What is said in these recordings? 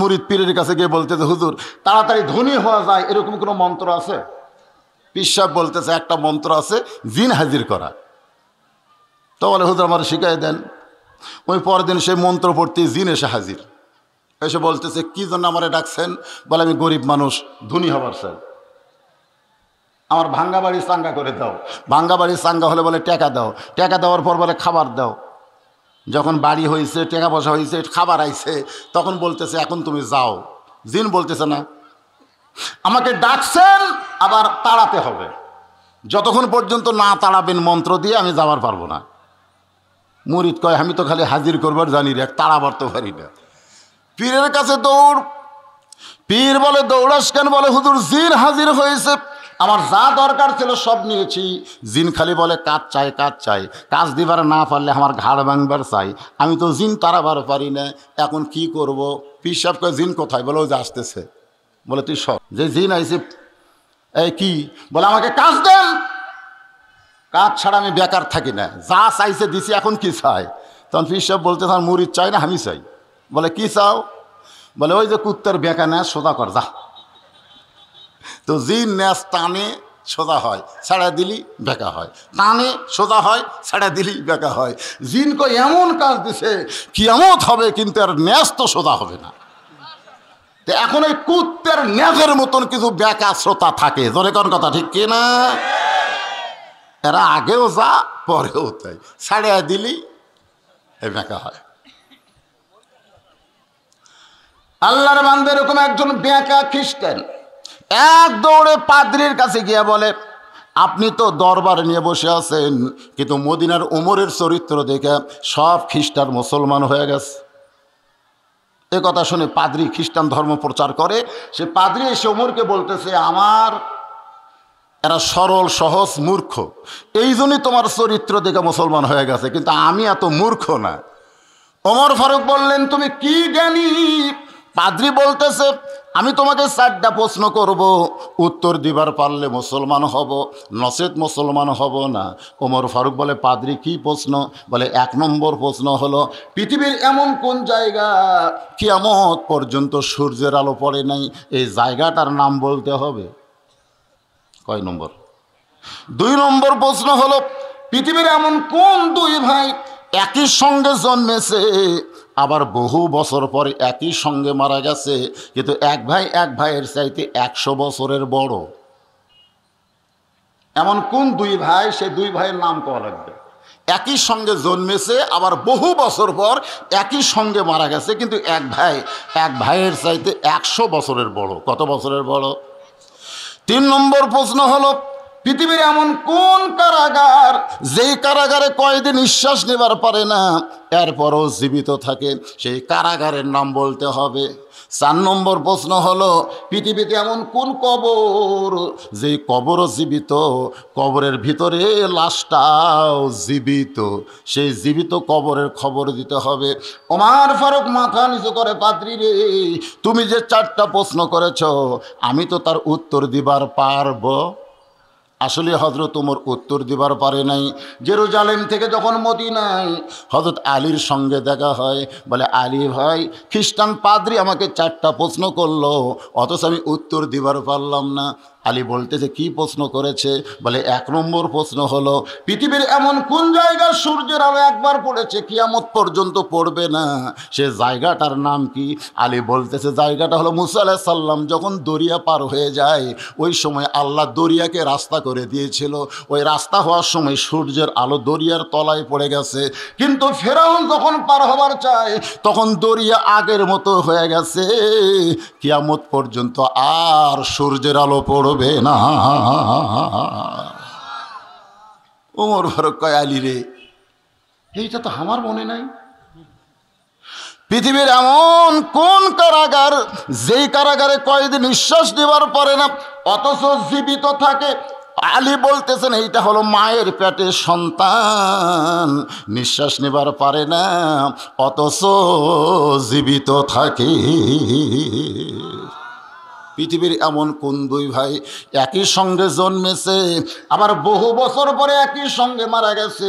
মুরিদ পীরের কাছে গিয়ে বলতেছে হুজুর তাড়াতাড়ি ধনী হওয়া যায় এরকম কোনো মন্ত্র আছে পীর সাহেব বলতেছে একটা মন্ত্র আছে জিন হাজির করা তো বলে হুজুর আমার শিখাই দেন ওই পরদিন সেই মন্ত্র পড়তে জিন এসে হাজির এসে বলতেছে কি জন্য আমারে ডাকছেন বলে আমি গরিব মানুষ ধনী হবার স্যার আমার ভাঙ্গা বাড়ি চাঙ্গা করে দাও ভাঙ্গা বাড়ি চাঙ্গা হলে বলে টাকা দাও টাকা দেওয়ার পর বলে খাবার দাও যখন বাড়ি হয়েছে টেকা পয়সা হয়েছে খাবার আইছে তখন বলতেছে এখন তুমি যাও জিন বলতেছে না আমাকে ডাকছেন আবার তাড়াতে হবে যতক্ষণ পর্যন্ত না তাড়াবেন মন্ত্র দিয়ে আমি যাওয়ার পারবো না মুরিদ কয় আমি তো খালি হাজির করবার জানি রে তাড়াবার তো পারি না পীরের কাছে দৌড় পীর বলে দৌড়াস কেন বলে হুজুর জিন হাজির হয়েছে আমার যা দরকার ছিল সব নিয়েছি জিন খালি বলে কাজ চাই কাজ চাই কাজ দিবার না পারলে আমার ঘাড় ভাঙবার চাই আমি তো জিন তারাবার পারি না এখন কি করব করে জিন কোথায় বলে ও যে আসতেছে বলে তুই সব যে জিন আইসি এই কি বলে আমাকে কাজ দেন কাজ ছাড়া আমি বেকার থাকি না যা চাইছে দিছি এখন কি চাই তখন পিসাব বলতে আমার মুড়ির চাই না আমি চাই বলে কি চাও বলে ওই যে কুত্তার বেকা না সোজা কর যা তো জিন ন্যাস টানে সোজা হয় ছাড়া দিলি বেঁকা হয় টানে সোজা হয় ছাড়া দিলি বেঁকা হয় জিন কই এমন কাজ দিছে এমত হবে কিন্তু আর ন্যাস তো সোজা হবে না এখন এই কুত্তের ন্যাসের মতন কিছু বেকা শ্রোতা থাকে জোরে কোন কথা ঠিক কি না এরা আগেও যা পরেও তাই ছাড়া দিলি এ বেঁকা হয় আল্লাহর বান্দে এরকম একজন বেঁকা খ্রিস্টান এক দৌড়ে পাদ্রির কাছে গিয়ে বলে আপনি তো দরবার নিয়ে বসে আছেন কিন্তু মদিনার উমরের চরিত্র দেখে সব খ্রিস্টান মুসলমান হয়ে গেছে এ কথা শুনে পাদ্রি খ্রিস্টান ধর্ম প্রচার করে সে পাদ্রি এসে ওমরকে বলতেছে আমার এরা সরল সহজ মূর্খ এই জন্যই তোমার চরিত্র দেখে মুসলমান হয়ে গেছে কিন্তু আমি এত মূর্খ না ওমর ফারুক বললেন তুমি কি জ্ঞানী পাদ্রি বলতেছে আমি তোমাকে চারটা প্রশ্ন করব উত্তর দিবার পারলে মুসলমান হব নসেদ মুসলমান হব না ওমর ফারুক বলে পাদ্রি কি প্রশ্ন বলে এক নম্বর প্রশ্ন হলো পৃথিবীর এমন কোন জায়গা কিয়ামত পর্যন্ত সূর্যের আলো পড়ে নাই এই জায়গাটার নাম বলতে হবে কয় নম্বর দুই নম্বর প্রশ্ন হলো পৃথিবীর এমন কোন দুই ভাই একই সঙ্গে জন্মেছে আবার বহু বছর পরে একই সঙ্গে মারা গেছে কিন্তু এক ভাই এক ভাইয়ের চাইতে একশো বছরের বড় এমন কোন দুই ভাই সে দুই ভাইয়ের নাম কওয়া লাগবে একই সঙ্গে জন্মেছে আবার বহু বছর পর একই সঙ্গে মারা গেছে কিন্তু এক ভাই এক ভাইয়ের চাইতে একশো বছরের বড় কত বছরের বড় তিন নম্বর প্রশ্ন হলো পৃথিবীর এমন কোন কারাগার যেই কারাগারে কয়েদি নিঃশ্বাস নেবার পারে না এরপরও জীবিত থাকে সেই কারাগারের নাম বলতে হবে চার নম্বর প্রশ্ন হলো পৃথিবীতে এমন কোন কবর যেই কবরও জীবিত কবরের ভিতরে লাশটাও জীবিত সেই জীবিত কবরের খবর দিতে হবে ওমার ফারুক মাথা নিচু করে পাত্রি রে তুমি যে চারটা প্রশ্ন করেছ আমি তো তার উত্তর দিবার পারবো আসলে হজরত তোমার উত্তর দিবার পারে নাই জেরুজালেম থেকে যখন নাই হজরত আলীর সঙ্গে দেখা হয় বলে আলী ভাই খ্রিস্টান পাদ্রি আমাকে চারটা প্রশ্ন করলো অথচ আমি উত্তর দিবার পারলাম না আলী বলতেছে কি প্রশ্ন করেছে বলে এক নম্বর প্রশ্ন হলো পৃথিবীর এমন কোন জায়গা সূর্যের আলো একবার পড়েছে কিয়ামত পর্যন্ত পড়বে না সে জায়গাটার নাম কি আলী বলতেছে জায়গাটা হলো মুসা আলাহ সাল্লাম যখন দরিয়া পার হয়ে যায় ওই সময় আল্লাহ দরিয়াকে রাস্তা করে দিয়েছিল ওই রাস্তা হওয়ার সময় সূর্যের আলো দরিয়ার তলায় পড়ে গেছে কিন্তু ফেরাউন যখন পার হবার চায় তখন দরিয়া আগের মতো হয়ে গেছে কিয়ামত পর্যন্ত আর সূর্যের আলো পড়বে করবে না ওমর ফারুক কয় আলী রে এইটা তো আমার মনে নাই পৃথিবীর এমন কোন কারাগার যেই কারাগারে কয়েকদিন নিঃশ্বাস দেবার পরে না অথচ জীবিত থাকে আলী বলতেছেন এইটা হলো মায়ের পেটে সন্তান নিঃশ্বাস নেবার পারে না অথচ জীবিত থাকে পৃথিবীর এমন কোন দুই ভাই একই সঙ্গে জন্মেছে আবার বহু বছর পরে একই সঙ্গে মারা গেছে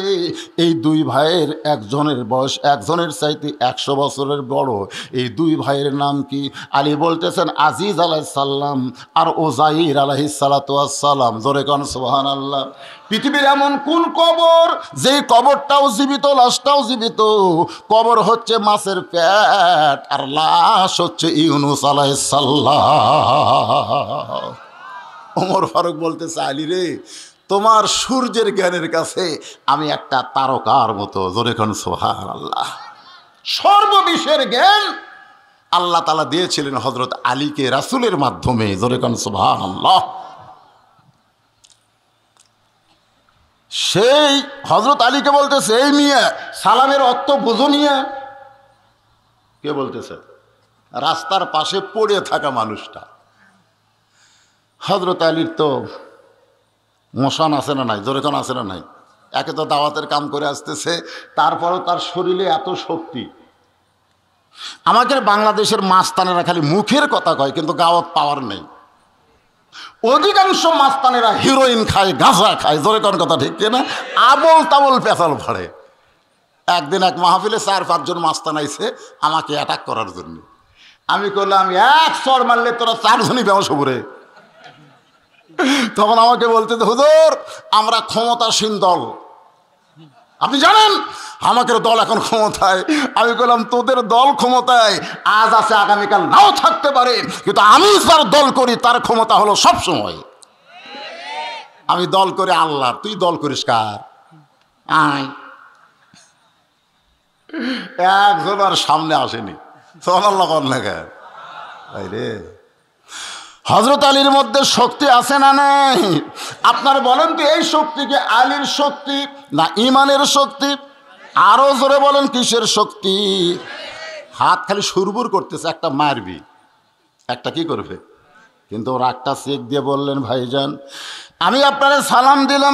এই দুই ভাইয়ের একজনের বয়স একজনের চাইতে একশো বছরের বড় এই দুই ভাইয়ের নাম কি আলী বলতেছেন আজিজ আলাহিসাল্লাম আর ওজাইর আলাহিসাল্লাম জোরে কন সোহান আল্লাহ পৃথিবীর এমন কোন কবর যেই কবরটাও জীবিত লাশটাও জীবিত কবর হচ্ছে মাছের প্যাট আর লাশ হচ্ছে ইউনুস আলাইসাল্লাহ ওমর ফারুক বলতেছে চাইলি রে তোমার সূর্যের জ্ঞানের কাছে আমি একটা তারকার মতো জোরেখন সোহার আল্লাহ সর্ববিশ্বের জ্ঞান আল্লাহ তালা দিয়েছিলেন হজরত আলীকে রাসুলের মাধ্যমে জোরেখন সোহার আল্লাহ সেই হজরত আলীকে বলতেছে এই মিয়া সালামের অর্থ বুঝো নিয়া কে বলতেছে রাস্তার পাশে পড়ে থাকা মানুষটা হজরত আলীর তো মশান আছে না নাই জোরেখন আছে না নাই একে তো দাওয়াতের কাম করে আসতেছে তারপরও তার শরীরে এত শক্তি আমাদের বাংলাদেশের মাস্তানেরা খালি মুখের কথা কয় কিন্তু গাওয়াত পাওয়ার নেই অধিকাংশ মাস্তানেরা হিরোইন খায় গাঁজা খায় জোরে কোন কথা ঠিক না আবল তাবল পেঁচাল ভরে একদিন এক মাহফিলে চার পাঁচজন মাস্তান আইছে আমাকে অ্যাটাক করার জন্য আমি করলাম এক সর মারলে তোরা চারজনই ব্যবসা করে তখন আমাকে বলতে হুজুর আমরা ক্ষমতাসীন দল আপনি জানেন আমাদের দল এখন ক্ষমতায় আমি বললাম তোদের দল ক্ষমতায় আজ আছে আগামীকাল নাও থাকতে পারে কিন্তু আমি যার দল করি তার ক্ষমতা হলো সব সময় আমি দল করে আল্লাহ তুই দল করিস কার আয় একজন আর সামনে আসেনি হজরত আলীর মধ্যে শক্তি আছে না নাই আপনার বলেন তো এই শক্তিকে আলীর শক্তি না ইমানের শক্তি আরো জোরে বলেন কিসের শক্তি হাত খালি সুরবুর করতেছে একটা মারবি একটা কি করবে কিন্তু ওরা একটা চেক দিয়ে বললেন ভাইজান আমি আপনার সালাম দিলাম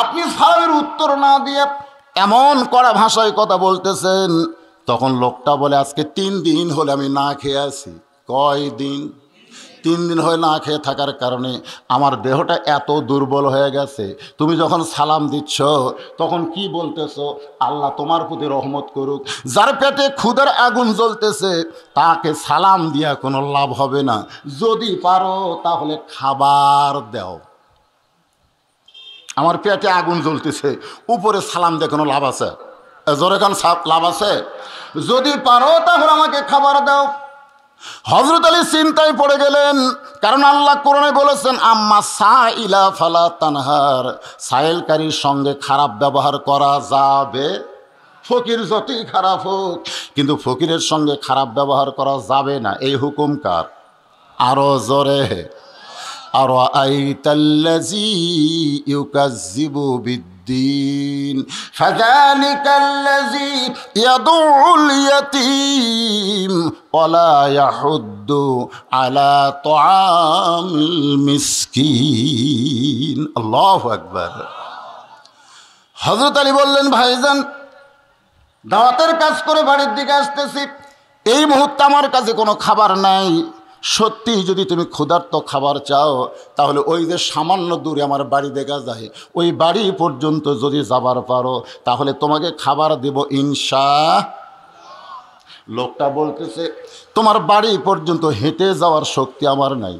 আপনি সালামের উত্তর না দিয়ে এমন করা ভাষায় কথা বলতেছেন তখন লোকটা বলে আজকে তিন দিন হলে আমি না খেয়ে আছি কয় দিন তিন দিন হয় না খেয়ে থাকার কারণে আমার দেহটা এত দুর্বল হয়ে গেছে তুমি যখন সালাম দিচ্ছ তখন কি বলতেছ আল্লাহ তোমার প্রতি রহমত করুক যার পেটে ক্ষুদার আগুন জ্বলতেছে তাকে সালাম দিয়া কোনো লাভ হবে না যদি পারো তাহলে খাবার দেও আমার পেটে আগুন জ্বলতেছে উপরে সালাম দিয়ে কোনো লাভ আছে জোরে কান লাভ আছে যদি পারো তাহলে আমাকে খাবার দাও হজরত আলী চিন্তায় পড়ে গেলেন কারণ আল্লাহ কোরআনে বলেছেন আম্মা সাইলা ফালা তানহার সাইলকারীর সঙ্গে খারাপ ব্যবহার করা যাবে ফকির যতই খারাপ হোক কিন্তু ফকিরের সঙ্গে খারাপ ব্যবহার করা যাবে না এই হুকুম কার আরো জোরে আর আই তাল্লাজি ইউকাজিবু বিদ الدين فذلك الذي يضع اليتيم ولا يحد على طعام المسكين الله أكبر হজরত আলী বললেন ভাইজান দাওয়াতের কাজ করে বাড়ির দিকে আসতেছি এই মুহূর্তে আমার কাছে কোনো খাবার নাই সত্যি যদি তুমি ক্ষুধার্ত খাবার চাও তাহলে ওই যে সামান্য দূরে আমার বাড়ি দেখা যায় ওই বাড়ি পর্যন্ত যদি যাবার পারো তাহলে তোমাকে খাবার দেব ইনশা লোকটা বলতেছে তোমার বাড়ি পর্যন্ত হেঁটে যাওয়ার শক্তি আমার নাই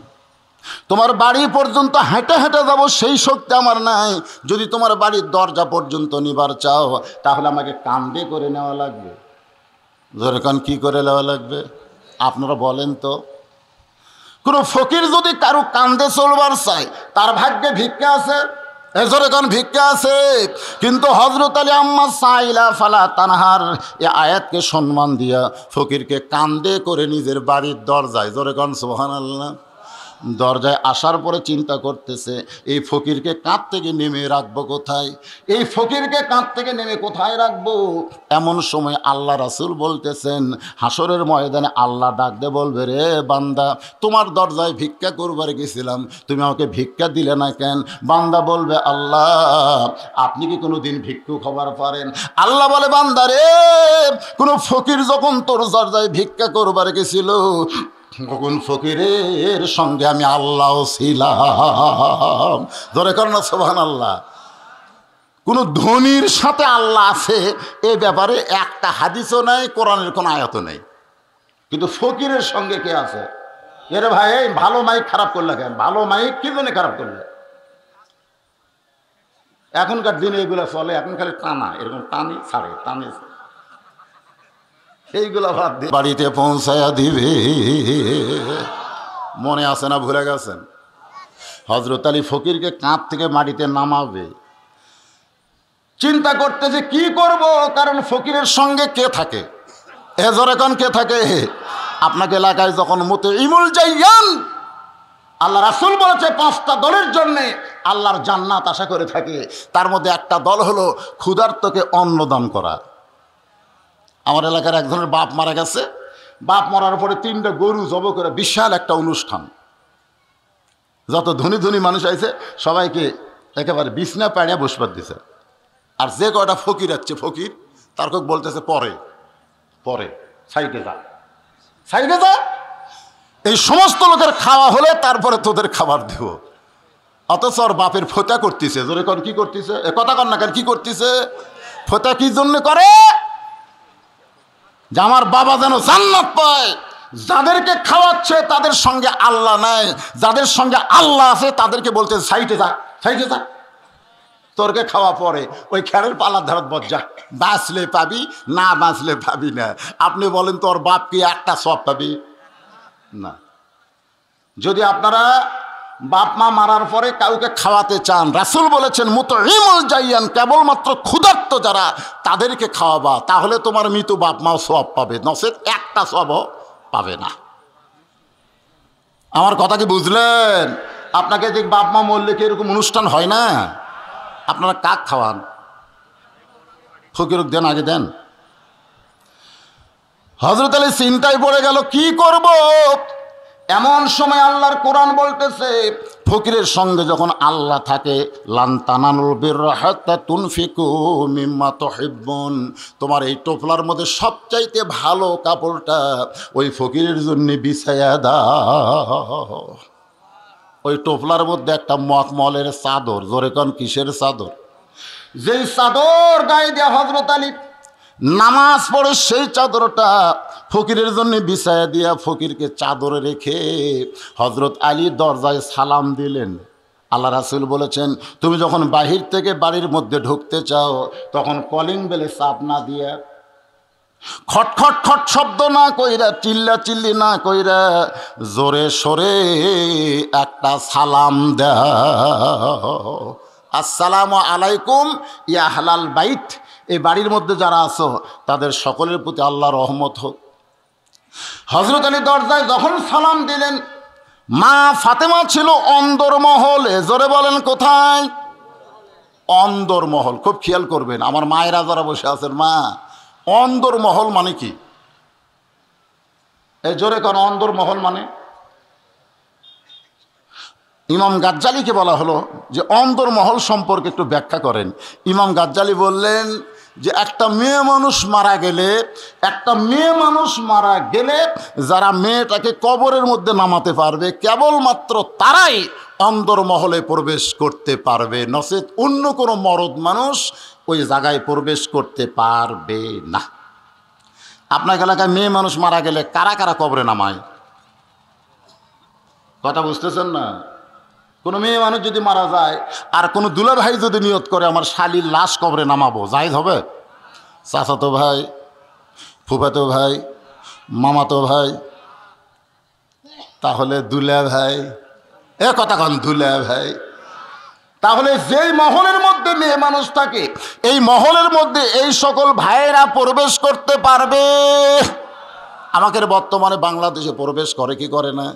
তোমার বাড়ি পর্যন্ত হেঁটে হেঁটে যাব সেই শক্তি আমার নাই যদি তোমার বাড়ির দরজা পর্যন্ত নিবার চাও তাহলে আমাকে কান্দে করে নেওয়া লাগবে ধরে কান কী করে নেওয়া লাগবে আপনারা বলেন তো কোনো ফকির যদি কারো কান্দে চলবার চায় তার ভাগ্যে ভিক্ষা আছে এজরে কোন ভিক্ষা আছে কিন্তু হজরত আলী আম্মা সাইলা ফালা তানহার এ আয়াতকে সম্মান দিয়া ফকিরকে কান্দে করে নিজের বাড়ির দরজায় জরে কোন সোহান আল্লাহ দরজায় আসার পরে চিন্তা করতেছে এই ফকিরকে কাঁধ থেকে নেমে রাখবো কোথায় এই ফকিরকে কাঁধ থেকে নেমে কোথায় রাখবো এমন সময় আল্লাহ রাসুল বলতেছেন হাসরের ময়দানে আল্লাহ ডাকতে বলবে রে বান্দা তোমার দরজায় ভিক্ষা করবার গেছিলাম তুমি আমাকে ভিক্ষা দিলে না কেন বান্দা বলবে আল্লাহ আপনি কি কোনো দিন ভিক্ষু হবার পারেন আল্লাহ বলে বান্দা রে কোনো ফকির যখন তোর দরজায় ভিক্ষা করবার গেছিল গগন ফকিরের সঙ্গে আমি আল্লাহ ছিলাম ধরে কর না সোহান আল্লাহ কোনো ধনির সাথে আল্লাহ আছে এ ব্যাপারে একটা হাদিসও নাই কোরআনের কোনো আয়াত নেই কিন্তু ফকিরের সঙ্গে কে আছে এর ভাই ভালো মাইক খারাপ করলে কেন ভালো মাইক কি জন্য খারাপ করলে এখনকার দিনে এগুলো চলে এখন খালি টানা এরকম টানি ছাড়ে টানি এইগুলা বাদ দিয়ে বাড়িতে পৌঁছায়া দিবে মনে আছে না ভুলে গেছেন হজরত আলী ফকিরকে কাঁধ থেকে মাটিতে নামাবে চিন্তা করতে যে কি করব কারণ ফকিরের সঙ্গে কে থাকে এখন কে থাকে আপনাকে এলাকায় যখন মতে ইমুল যাইয়ান আল্লাহ রাসুল বলেছে পাঁচটা দলের জন্যে আল্লাহর জান্নাত আশা করে থাকে তার মধ্যে একটা দল হলো ক্ষুধার্তকে অন্নদান করা আমার এলাকার এক ধরনের বাপ মারা গেছে বাপ মরার পরে তিনটা গরু জব করে বিশাল একটা অনুষ্ঠান যত ধনী ধনী মানুষ আছে সবাইকে একেবারে বিছনা প্যাড়ে বসবার দিছে আর যে কয়টা ফকির আছে ফকির তার কোক বলতেছে পরে পরে সাইডে যা সাইডে যা এই সমস্ত লোকের খাওয়া হলে তারপরে তোদের খাবার দেব অথচ ওর বাপের ফোতা করতেছে জোরে কর কি করতেছে এ কথা কর না কেন কি করতেছে ফোতা কি জন্য করে যে আমার বাবা যেন জান্নাত পায় যাদেরকে খাওয়াচ্ছে তাদের সঙ্গে আল্লাহ নাই যাদের সঙ্গে আল্লাহ আছে তাদেরকে বলছে সাইটে যা সাইটে যা তোরকে খাওয়া পরে ওই খেরের পালার ধারত বজ্জা বাঁচলে পাবি না বাঁচলে পাবি না আপনি বলেন তোর বাপ কি একটা সব পাবি না যদি আপনারা বাপ মা মারার পরে কাউকে খাওয়াতে চান রাসুল বলেছেন মতো ইমল যাইয়ান কেবলমাত্র ক্ষুধার্ত যারা তাদেরকে খাওয়াবা তাহলে তোমার মৃত্যু বাপ মাও সব পাবে নসের একটা সব পাবে না আমার কথা কি বুঝলেন আপনাকে যে বাপ মা মরলে কি এরকম অনুষ্ঠান হয় না আপনারা কাক খাওয়ান ফকিরক দেন আগে দেন হজরত আলী চিন্তায় পড়ে গেল কি করব এমন সময় আল্লাহর কোরআন বলতেছে ফকিরের সঙ্গে যখন আল্লাহ থাকে তোমার এই টোপলার মধ্যে সবচাইতে ভালো কাপড়টা ওই ফকিরের জন্য বিছায়া দাও ওই টোপলার মধ্যে একটা মকমলের চাদর জোরে কন কিসের চাদর যেই চাদর গায়ে দেওয়া হজরত আলী নামাজ পড়ে সেই চাদরটা ফকিরের জন্য বিছায়া দিয়া ফকিরকে চাদরে রেখে হজরত আলী দরজায় সালাম দিলেন আল্লাহ রাসুল বলেছেন তুমি যখন বাহির থেকে বাড়ির মধ্যে ঢুকতে চাও তখন কলিং বেলে চাপ না দিয়া খটখট খট শব্দ না কইরা চিল্লা চিল্লি না কইরা জোরে সোরে একটা সালাম দেহ আসসালাম আলাইকুম ইয়াহলাল বাইট এই বাড়ির মধ্যে যারা আছো তাদের সকলের প্রতি আল্লাহ রহমত হোক হজরত আলী দরজায় যখন সালাম দিলেন মা ফাতেমা ছিল অন্দরমহল এজরে বলেন কোথায় অন্দরমহল খুব খেয়াল করবেন আমার মায়েরা যারা বসে আছেন মা অন্দরমহল মানে কি এই জোরে কোন অন্দরমহল মানে ইমাম গাজ্জালিকে বলা হলো যে অন্দরমহল সম্পর্কে একটু ব্যাখ্যা করেন ইমাম গাজ্জালি বললেন যে একটা মেয়ে মানুষ মারা গেলে একটা মেয়ে মানুষ মারা গেলে যারা মেয়েটাকে কবরের মধ্যে নামাতে পারবে কেবলমাত্র তারাই অন্দরমহলে প্রবেশ করতে পারবে নচেত অন্য কোনো মরদ মানুষ ওই জায়গায় প্রবেশ করতে পারবে না আপনার এলাকায় মেয়ে মানুষ মারা গেলে কারা কারা কবরে নামায় কথা বুঝতেছেন না কোনো মেয়ে মানুষ যদি মারা যায় আর কোনো দুলা ভাই যদি নিয়ত করে আমার শালির লাশ কবরে নামাবো জায়জ হবে চাচাতো ভাই ফুফাতো ভাই মামাতো ভাই তাহলে দুলা ভাই এ কথা কন দুলা ভাই তাহলে যেই মহলের মধ্যে মেয়ে মানুষ থাকে এই মহলের মধ্যে এই সকল ভাইয়েরা প্রবেশ করতে পারবে আমাকে বর্তমানে বাংলাদেশে প্রবেশ করে কি করে না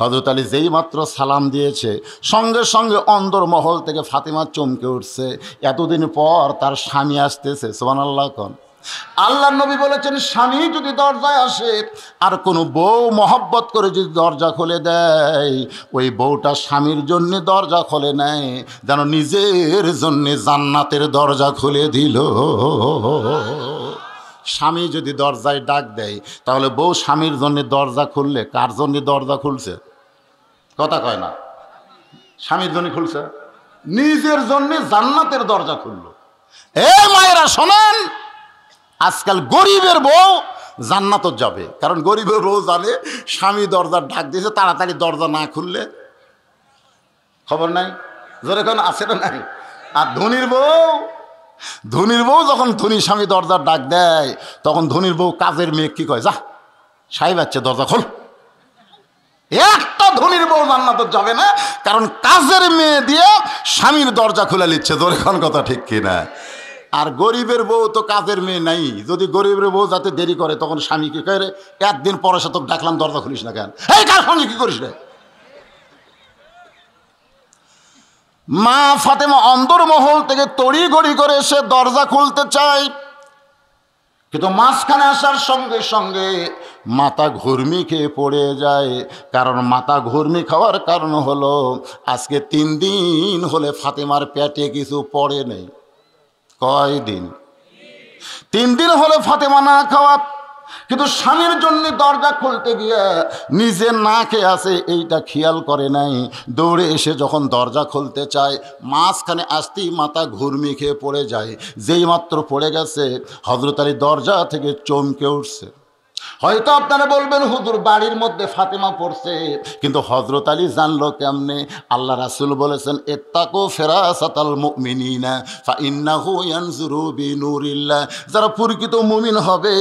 হজরত আলী যেই মাত্র সালাম দিয়েছে সঙ্গে সঙ্গে অন্দরমহল থেকে ফাতিমা চমকে উঠছে এতদিন পর তার স্বামী আসতেছে সোমান আল্লাহ কন আল্লাহ নবী বলেছেন স্বামী যদি দরজায় আসে আর কোনো বউ মহব্বত করে যদি দরজা খুলে দেয় ওই বউটা স্বামীর জন্য দরজা খোলে নেয় যেন নিজের জন্য জান্নাতের দরজা খুলে দিল স্বামী যদি দরজায় ডাক দেয় তাহলে বউ স্বামীর জন্য দরজা খুললে কার জন্য দরজা খুলছে কথা কয় না স্বামীর জন্য খুলছে নিজের জন্য জান্নাতের দরজা খুলল এ মায়েরা শোনেন আজকাল গরিবের বউ জান্নাত যাবে কারণ গরিবের বউ জানে স্বামী দরজার ডাক দিয়েছে তাড়াতাড়ি দরজা না খুললে খবর নাই যেরকম আছে না নাই আর ধনির বউ ধনির বউ যখন ধনী স্বামী দরজার ডাক দেয় তখন ধনির বউ কাজের মেয়ে কি কয় যা সাহেব আচ্ছা দরজা খোল একটা ধনির বউ তো যাবে না কারণ কাজের মেয়ে দিয়ে স্বামীর দরজা খুলে নিচ্ছে এখন কথা ঠিক কিনা আর গরিবের বউ তো কাজের মেয়ে নাই যদি গরিবের বউ যাতে দেরি করে তখন স্বামী কি করে একদিন পরে সে তোকে ডাকলাম দরজা খুলিস না কেন এই কার সঙ্গে কি করিস রে মা ফাতেমা অন্তর মহল থেকে তড়ি গড়ি করে সে দরজা খুলতে চায় কিন্তু মাঝখানে আসার সঙ্গে সঙ্গে মাতা ঘুরমি খেয়ে পড়ে যায় কারণ মাতা ঘুরমি খাওয়ার কারণ হলো আজকে তিন দিন হলে ফাতেমার পেটে কিছু পড়ে নেই কয় দিন তিন দিন হলে ফাতেমা না খাওয়া কিন্তু স্বামীর জন্য দরজা খুলতে গিয়ে নিজে না খেয়ে আসে এইটা খেয়াল করে নাই দৌড়ে এসে যখন দরজা খুলতে চায় মাঝখানে আসতেই মাথা ঘুরমি খেয়ে পড়ে যায় যেই মাত্র পড়ে গেছে হজরত আলী দরজা থেকে চমকে উঠছে হয়তো আপনারা বলবেন হুজুর বাড়ির মধ্যে ফাতেমা পড়ছে কিন্তু হজরত আলী জানলো কেমনে আল্লাহ রাসুল বলেছেন এত্তাকো ফেরাসাতাল মুমিনিনা ফা ইন্নাহু ইয়ানজুরু বিনুরিল্লাহ যারা পুরকিত মুমিন হবে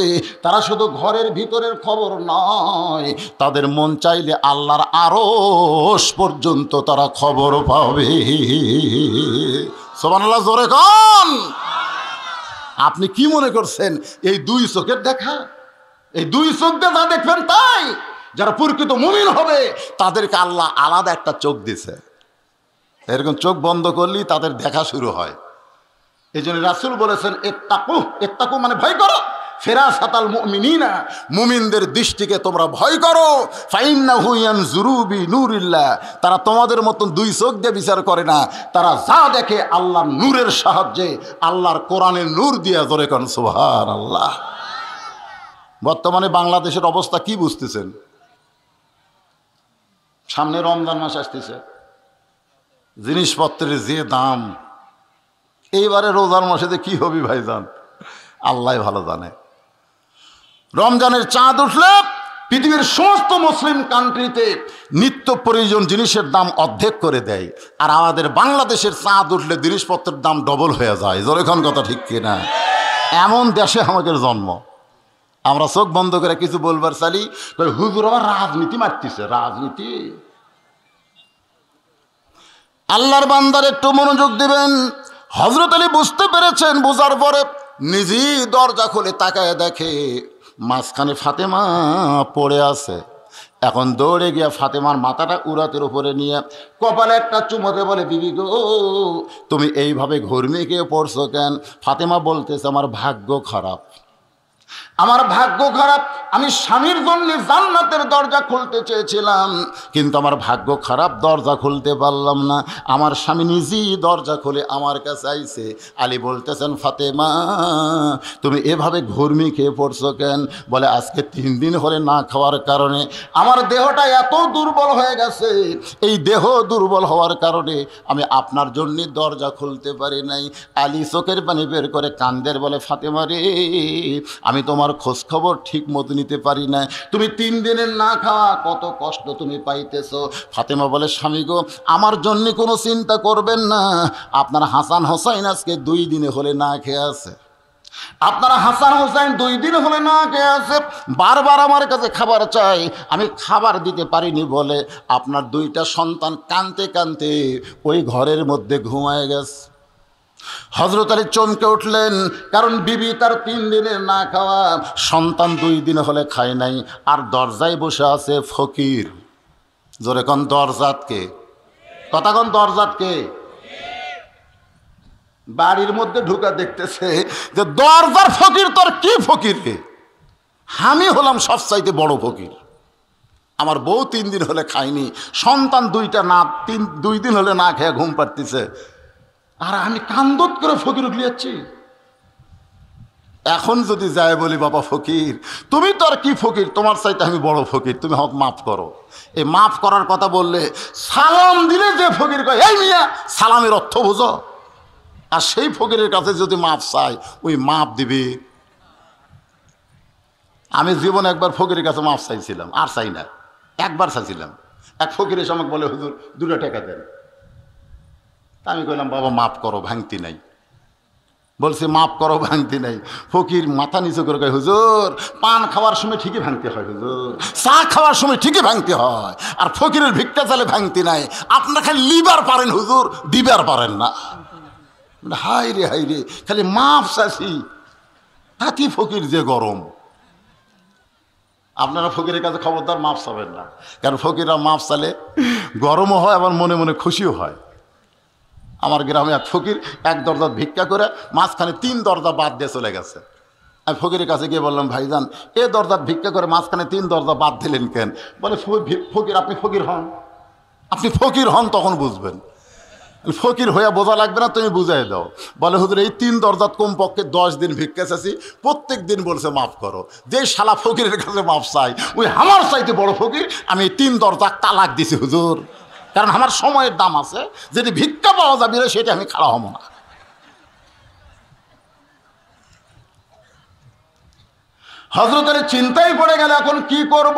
তারা শুধু ঘরের ভিতরের খবর নয় তাদের মন চাইলে আল্লাহর আরশ পর্যন্ত তারা খবর পাবে সোবানাল্লাহ জোরে কন আপনি কি মনে করছেন এই দুই চোখের দেখা এই দুই চোখ যা দেখবেন তাই যারা প্রকৃত মুমিন হবে তাদেরকে আল্লাহ আলাদা একটা চোখ দিছে এরকম চোখ বন্ধ করলেই তাদের দেখা শুরু হয় এই জন্য রাসুল বলেছেন এত্তাকু এত্তাকু মানে ভয় করো ফেরা সাতাল মুমিনা মুমিনদের দৃষ্টিকে তোমরা ভয় করো ফাইন্না হুইয়ান জুরুবি নূরিল্লা তারা তোমাদের মতন দুই চোখ দিয়ে বিচার করে না তারা যা দেখে আল্লাহ নূরের সাহায্যে আল্লাহর কোরআনের নূর দিয়া ধরে কন সুহার আল্লাহ বর্তমানে বাংলাদেশের অবস্থা কি বুঝতেছেন সামনে রমজান মাস আসতেছে জিনিসপত্রের যে দাম এইবারে রোজার মাসে যে কী হবি ভাইজান আল্লাহ ভালো জানে রমজানের চাঁদ উঠলে পৃথিবীর সমস্ত মুসলিম কান্ট্রিতে নিত্য প্রয়োজন জিনিসের দাম অর্ধেক করে দেয় আর আমাদের বাংলাদেশের চাঁদ উঠলে জিনিসপত্রের দাম ডবল হয়ে যায় জোরেখন কথা ঠিক কিনা এমন দেশে আমাদের জন্ম আমরা চোখ বন্ধ করে কিছু বলবার চালি হুজুর আবার রাজনীতি মারতেছে রাজনীতি আল্লাহর বান্দার একটু মনোযোগ দিবেন হজরত আলী বুঝতে পেরেছেন বোঝার পরে নিজেই দরজা খুলে তাকায় দেখে মাঝখানে ফাতেমা পড়ে আছে এখন দৌড়ে গিয়া ফাতেমার মাথাটা উড়াতের উপরে নিয়ে কপালে একটা চুমোতে বলে দিবি গো তুমি এইভাবে ঘর্মে গিয়ে পড়ছো কেন ফাতেমা বলতেছে আমার ভাগ্য খারাপ আমার ভাগ্য খারাপ আমি স্বামীর জন্য জান্নাতের দরজা খুলতে চেয়েছিলাম কিন্তু আমার ভাগ্য খারাপ দরজা খুলতে পারলাম না আমার স্বামী নিজেই দরজা খুলে আমার কাছে আইছে আলী বলতেছেন ফাতেমা তুমি এভাবে ঘুরমি খেয়ে পড়ছো কেন বলে আজকে তিন দিন হলে না খাওয়ার কারণে আমার দেহটা এত দুর্বল হয়ে গেছে এই দেহ দুর্বল হওয়ার কারণে আমি আপনার জন্যে দরজা খুলতে পারি নাই আলী চোখের পানি বের করে কান্দের বলে ফাতেমা রে আমি আমি তোমার খোঁজখবর ঠিক মতো নিতে পারি না তুমি তিন দিনের না খাওয়া কত কষ্ট তুমি পাইতেছ ফাতেমা বলে স্বামী গো আমার জন্য কোনো চিন্তা করবেন না আপনার হাসান হোসাইন আজকে দুই দিনে হলে না খেয়ে আছে আপনারা হাসান হোসেন দুই দিন হলে না কে আছে বারবার আমার কাছে খাবার চাই আমি খাবার দিতে পারিনি বলে আপনার দুইটা সন্তান কানতে কানতে ওই ঘরের মধ্যে ঘুমায় গেছে হজরত আলী চমকে উঠলেন কারণ বিবি তার তিন দিনে না খাওয়া সন্তান দুই দিন হলে খায় নাই আর দরজায় বসে আছে ফকির জোরে কন দরজাতকে কতাকন দরজাতকে বাড়ির মধ্যে ঢুকা দেখতেছে যে দরজার ফকির তোর কি ফকির কে আমি হলাম সবচাইতে বড় ফকির আমার বউ তিন দিন হলে খায়নি সন্তান দুইটা না তিন দুই দিন হলে না খেয়ে ঘুম পাড়তেছে আর আমি কান্দত করে ফকির উঠলিয়াচ্ছি এখন যদি যায় বলি বাবা ফকির তুমি তো আর কি ফকির তোমার চাইতে আমি বড় ফকির তুমি হক মাফ করো এই মাফ করার কথা বললে সালাম দিলে যে ফকির কয় এই মিয়া সালামের অর্থ বোঝ আর সেই ফকিরের কাছে যদি মাপ চাই ওই মাফ দিবে আমি জীবন একবার ফকিরের কাছে মাফ চাইছিলাম আর চাই না একবার চাইছিলাম এক ফকিরের সময় বলে হুজুর দুটো টাকা দেয় আমি কইলাম বাবা মাফ করো ভাঙতি নাই বলছে মাফ করো ভাঙতি নাই ফকির মাথা নিচু করে কয় হুজুর পান খাওয়ার সময় ঠিকই ভাঙতে হয় হুজুর চা খাওয়ার সময় ঠিকই ভাঙতে হয় আর ফকিরের ভিক্ষা চালে ভাঙতি নাই আপনার খালি লিবার পারেন হুজুর দিবার পারেন না হাই রে হাই রে খালি মাফ চাষি তাতে ফকির যে গরম আপনারা ফকিরের কাছে খবরদার মাফ চাবেন না কারণ ফকিররা মাফ চালে গরমও হয় আবার মনে মনে খুশিও হয় আমার গ্রামে এক ফকির এক দরজা ভিক্ষা করে মাঝখানে তিন দরজা বাদ দিয়ে চলে গেছে আমি ফকিরের কাছে গিয়ে বললাম ভাইজান এ দরজা ভিক্ষা করে মাঝখানে তিন দরজা বাদ দিলেন কেন বলে ফকির আপনি ফকির হন আপনি ফকির হন তখন বুঝবেন ফকির হইয়া বোঝা লাগবে না তুমি বুঝাই দাও বলে হুজুর এই তিন দরজাত কমপক্ষে দশ দিন ভিক্ষা চাষি প্রত্যেক দিন বলছে মাফ করো যে শালা ফকিরের কাছে মাফ চাই ওই আমার চাইতে বড় ফকির আমি তিন দরজা তালাক দিছি হুজুর কারণ আমার সময়ের দাম আছে যেটি ভিক্ষা পাওয়া যাবে সেটা আমি খারাপ হব না হজরতের চিন্তায় পড়ে গেলে এখন কি করব।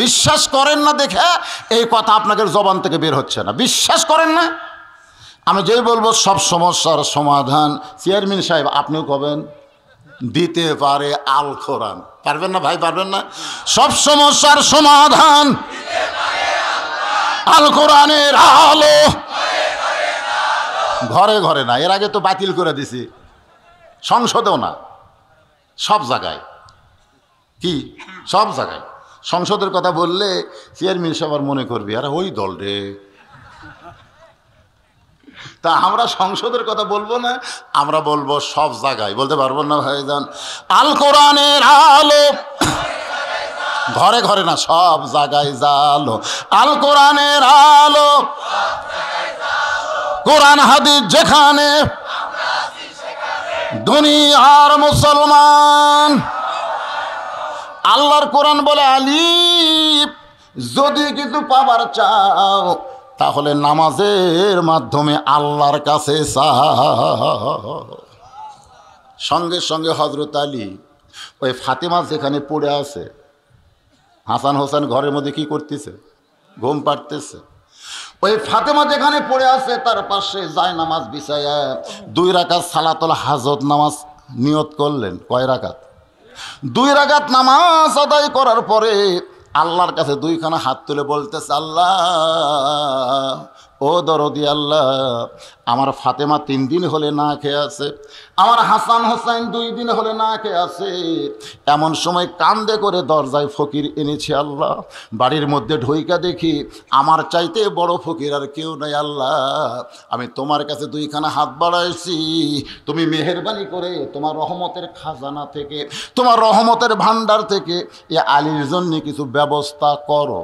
বিশ্বাস করেন না দেখে এই কথা আপনাদের জবান থেকে বের হচ্ছে না বিশ্বাস করেন না আমি যেই বলবো সব সমস্যার সমাধান চেয়ারম্যান সাহেব আপনিও কবেন দিতে পারে আল খোরান পারবেন না ভাই পারবেন না সব সমস্যার সমাধান আল কোরআনের আলো ঘরে ঘরে না এর আগে তো বাতিল করে দিছি সংসদেও না সব জায়গায় কি সব জায়গায় সংসদের কথা বললে চেয়ারম্যান সবার মনে করবে আর ওই দল রে তা আমরা সংসদের কথা বলবো না আমরা বলবো সব জায়গায় বলতে পারবো না ভাই যান আল কোরআনের আলো ঘরে ঘরে না সব জায়গায় জালো আল কোরআনের আলো কোরআন হাদিস যেখানে দুনিয়ার মুসলমান আল্লাহর কোরআন বলে আলিফ যদি কিছু পাবার চাও তাহলে নামাজের মাধ্যমে আল্লাহর কাছে সঙ্গে সঙ্গে হজরত আলী ওই ফাতেমা যেখানে পড়ে আছে হাসান হোসেন ঘরের মধ্যে কি করতেছে ঘুম পাড়তেছে ওই ফাতেমা যেখানে পড়ে আছে তার পাশে যায় নামাজ বিষয় দুই রাকাত সালাতল হাজত নামাজ নিয়ত করলেন কয় রাকাত দুই রাগাত নামাজ আদায় করার পরে আল্লাহর কাছে দুইখানা হাত তুলে বলতেছে আল্লাহ ও দরদি আল্লাহ আমার ফাতেমা তিন দিন হলে না খেয়ে আছে আমার হাসান হোসাইন দুই দিন হলে না খেয়ে আছে এমন সময় কান্দে করে দরজায় ফকির এনেছে আল্লাহ বাড়ির মধ্যে ঢইকা দেখি আমার চাইতে বড় ফকির আর কেউ নাই আল্লাহ আমি তোমার কাছে দুইখানা হাত বাড়াইছি তুমি মেহরবানি করে তোমার রহমতের খাজানা থেকে তোমার রহমতের ভাণ্ডার থেকে এ আলীর জন্যে কিছু ব্যবস্থা করো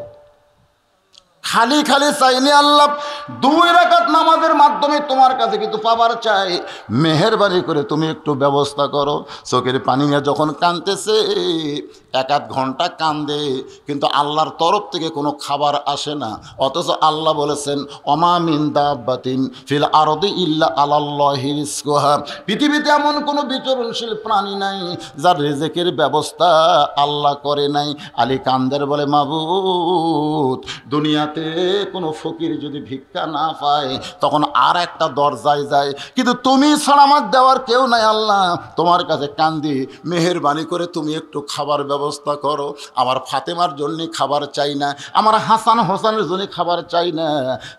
খালি খালি চাইনি আল্লাহ দুই রাকাত নামাজের মাধ্যমে তোমার কাছে কিন্তু পাবার চাই মেহরবানি করে তুমি একটু ব্যবস্থা করো চোখের পানি নিয়ে যখন কাঁদতেছে এক আধ ঘন্টা কান্দে কিন্তু আল্লাহর তরফ থেকে কোনো খাবার আসে না অথচ আল্লাহ বলেছেন অমামিন দাব্বাতিন ফিল আরদি ইল্লা আল্লাহিরিসহা পৃথিবীতে এমন কোনো বিচরণশীল প্রাণী নাই যার রেজেকের ব্যবস্থা আল্লাহ করে নাই আলী কান্দের বলে মাবুত দুনিয়াতে রাতে কোনো ফকির যদি ভিক্ষা না পায় তখন আর একটা দরজায় যায় কিন্তু তুমি সালামাত দেওয়ার কেউ নাই আল্লাহ তোমার কাছে কান্দি মেহরবানি করে তুমি একটু খাবার ব্যবস্থা করো আমার ফাতেমার জন্যে খাবার চাই না আমার হাসান হোসানের জন্য খাবার চাই না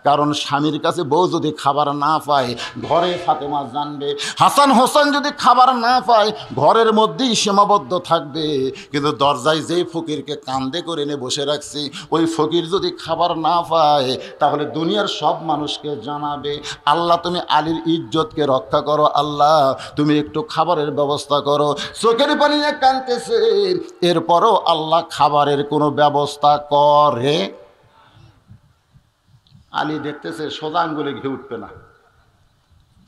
কারণ স্বামীর কাছে বউ যদি খাবার না পায় ঘরে ফাতেমা জানবে হাসান হোসেন যদি খাবার না পায় ঘরের মধ্যেই সীমাবদ্ধ থাকবে কিন্তু দরজায় যেই ফকিরকে কান্দে করে এনে বসে রাখছি ওই ফকির যদি খাবার না না পায় তাহলে দুনিয়ার সব মানুষকে জানাবে আল্লাহ তুমি আলীর ইজ্জতকে রক্ষা করো আল্লাহ তুমি একটু খাবারের ব্যবস্থা করো চোখের পানিয়ে কানতেছে এরপরও আল্লাহ খাবারের কোনো ব্যবস্থা করে আলী দেখতেছে সোজা আঙ্গুলে ঘি উঠবে না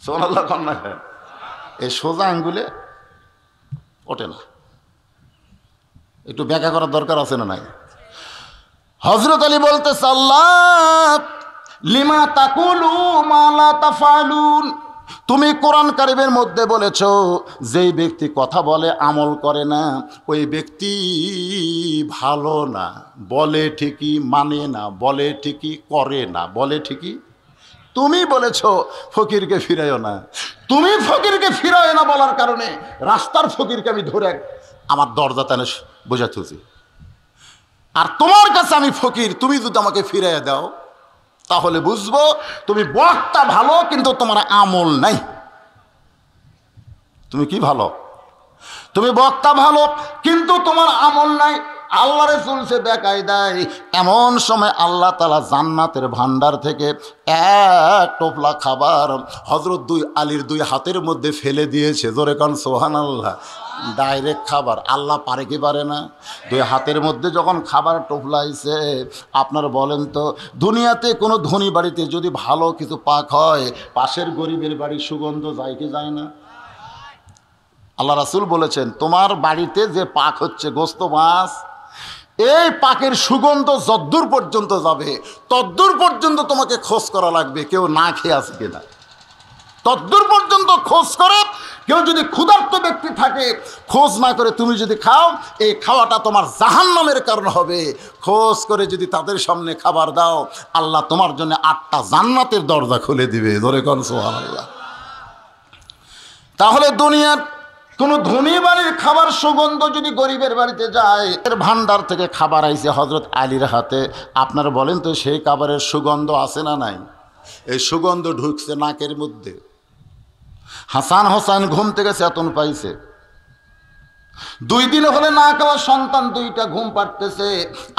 সোনাল্লাহ কন্যা এই সোজা আঙ্গুলে ওঠে না একটু ব্যাখ্যা করার দরকার আছে না নাই হজরত আলী বলতে সাল্লাহ লিমা তাকুলু মালা তাফালুন তুমি কোরআন কারিবের মধ্যে বলেছ যেই ব্যক্তি কথা বলে আমল করে না ওই ব্যক্তি ভালো না বলে ঠিকই মানে না বলে ঠিকই করে না বলে ঠিকই তুমি বলেছ ফকিরকে ফিরাইও না তুমি ফকিরকে ফিরাইও না বলার কারণে রাস্তার ফকিরকে আমি ধরে আমার দরজা তেনে বোঝাতে উচিত আর তোমার কাছে আমি ফকির তুমি যদি আমাকে ফিরিয়ে দাও তাহলে বুঝবো তুমি বক্তা ভালো কিন্তু তোমার আমল নাই তুমি কি ভালো তুমি বক্তা ভালো কিন্তু তোমার আমল নাই আল্লাহরে চলছে বেকায় দেয় এমন সময় আল্লাহ তালা জান্নাতের ভান্ডার থেকে এক টোপলা খাবার হজরত দুই আলীর দুই হাতের মধ্যে ফেলে দিয়েছে জোরে কান সোহান আল্লাহ ডাইরেক্ট খাবার আল্লাহ পারে কি পারে না দুই হাতের মধ্যে যখন খাবার টোপলাইছে আপনার বলেন তো দুনিয়াতে কোনো ধনী বাড়িতে যদি ভালো কিছু পাক হয় পাশের গরিবের বাড়ির সুগন্ধ যায় কি যায় না আল্লাহ রাসুল বলেছেন তোমার বাড়িতে যে পাক হচ্ছে গোস্ত মাছ এই পাকের সুগন্ধ যদ্দূর পর্যন্ত যাবে তদ্দূর পর্যন্ত তোমাকে খোঁজ করা লাগবে কেউ না খেয়ে আসবে না তদ্দূর পর্যন্ত খোঁজ করে কেউ যদি ক্ষুধার্ত ব্যক্তি থাকে খোঁজ না করে তুমি যদি খাও এই খাওয়াটা তোমার জাহান্নামের কারণ হবে খোঁজ করে যদি তাদের সামনে খাবার দাও আল্লাহ তোমার জন্য আটটা জান্নাতের দরজা খুলে দিবে ধরে কন সোহান তাহলে দুনিয়ার কোনো ধনী বাড়ির খাবার সুগন্ধ যদি গরিবের বাড়িতে যায় এর ভান্ডার থেকে খাবার আইছে হজরত আলীর হাতে আপনারা বলেন তো সেই খাবারের সুগন্ধ আছে না নাই এই সুগন্ধ ঢুকছে নাকের মধ্যে হাসান হোসান ঘুম থেকে চেতন পাইছে দুই দিন হলে না খাওয়া সন্তান দুইটা ঘুম পাড়তেছে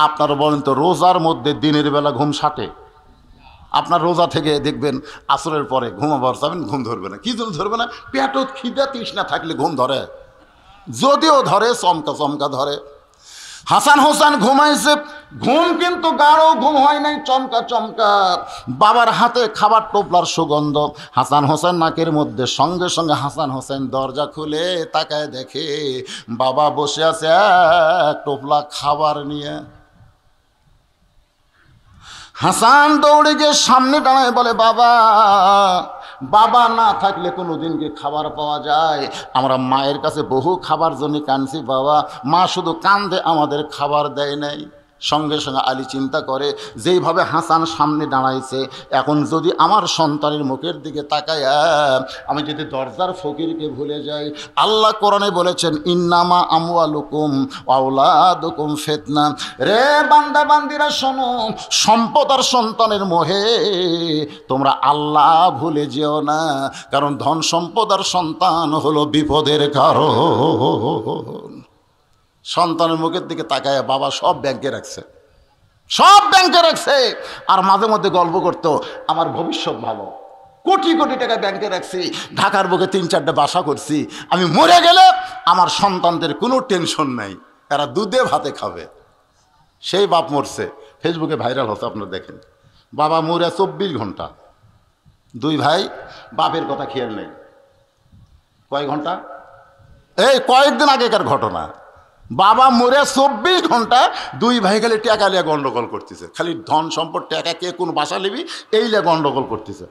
আপনার বলেন তো রোজার মধ্যে দিনের বেলা ঘুম সাটে আপনার রোজা থেকে দেখবেন আসরের পরে ঘুমাবার যাবেন ঘুম ধরবে না কি জন্য ধরবে না পেটত খিদা তৃষ্ণা থাকলে ঘুম ধরে যদিও ধরে চমকা চমকা ধরে হাসান হোসান ঘুমাইছে ঘুম কিন্তু গাঢ় ঘুম হয় নাই চমকা চমকা বাবার হাতে খাবার টোপলার সুগন্ধ হাসান হোসেন নাকের মধ্যে সঙ্গে সঙ্গে হাসান হোসেন দরজা খুলে তাকায় দেখে বাবা বসে আছে টোপলা খাবার নিয়ে হাসান দৌড়ে গিয়ে সামনে দাঁড়ায় বলে বাবা বাবা না থাকলে কোনো দিন কি খাবার পাওয়া যায় আমরা মায়ের কাছে বহু খাবার জন্য কানছি বাবা মা শুধু কান্দে আমাদের খাবার দেয় নাই সঙ্গে সঙ্গে আলী চিন্তা করে যেইভাবে হাসান সামনে দাঁড়াইছে এখন যদি আমার সন্তানের মুখের দিকে তাকায়া আমি যদি দরজার ফকিরকে ভুলে যাই আল্লাহ কোরআনে বলেছেন ইন্নামা আমওয়ালুকুম আউলাদুকুম ফেতনা রে বান্দা বান্দিরা শোনো সম্পদ আর সন্তানের মোহে তোমরা আল্লাহ ভুলে যেও না কারণ ধন সম্পদ আর সন্তান হলো বিপদের কারণ সন্তানের মুখের দিকে তাকায় বাবা সব ব্যাংকে রাখছে সব ব্যাংকে রাখছে আর মাঝে মধ্যে গল্প করতো আমার ভবিষ্যৎ ভালো কোটি কোটি টাকা ব্যাংকে রাখছি ঢাকার বুকে তিন চারটে বাসা করছি আমি মরে গেলে আমার সন্তানদের কোনো টেনশন নাই এরা দুধে ভাতে খাবে সেই বাপ মরছে ফেসবুকে ভাইরাল হতো আপনারা দেখেন বাবা মরে চব্বিশ ঘন্টা দুই ভাই বাপের কথা খেয়াল নেই কয় ঘন্টা এই কয়েকদিন আগেকার ঘটনা বাবা মরে চব্বিশ ঘন্টা দুই ভাই খালি টাকা লিয়া গন্ডগোল করতেছে খালি ধন সম্পদ টাকা কে কোন বাসা নিবি এই লিয়া গন্ডগোল করতেছে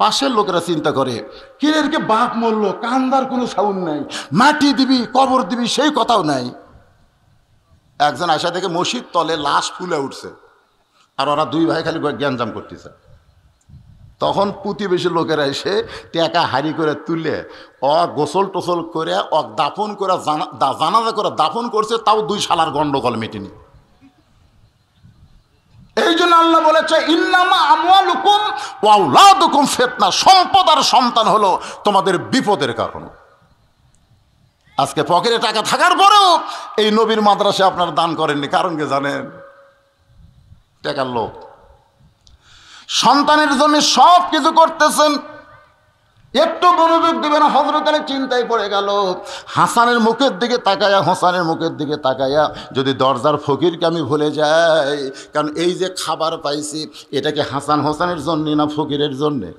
পাশের লোকেরা চিন্তা করে কিরেরকে বাপ মরল কান্দার কোনো সাউন্ড নাই মাটি দিবি কবর দিবি সেই কথাও নাই একজন আসা দেখে মসজিদ তলে লাশ ফুলে উঠছে আর ওরা দুই ভাই খালি গ্যাঞ্জাম করতেছে তখন প্রতিবেশী লোকেরা এসে টেকা হারি করে তুলে অ গোসল টোসল করে অ দাফন করে জানাজা করে দাফন করছে তাও দুই সালার গণ্ডগোল মেটেনি এই জন্য আল্লাহ বলেছে হুকুম আমুয়ালুকুম হুকুম ফেতনা সম্পদ আর সন্তান হলো তোমাদের বিপদের কারণ আজকে পকেটে টাকা থাকার পরেও এই নবীর মাদ্রাসে আপনার দান করেননি কারণ কে জানেন টাকার লোক সন্তানের জন্য সব কিছু করতেছেন একটু মনোযোগ দিবে হজরত আলী চিন্তায় পড়ে গেল হাসানের মুখের দিকে তাকায়া হাসানের মুখের দিকে তাকায়া যদি দরজার ফকিরকে আমি ভুলে যাই কারণ এই যে খাবার পাইছি এটাকে হাসান হোসানের জন্যে না ফকিরের জন্যে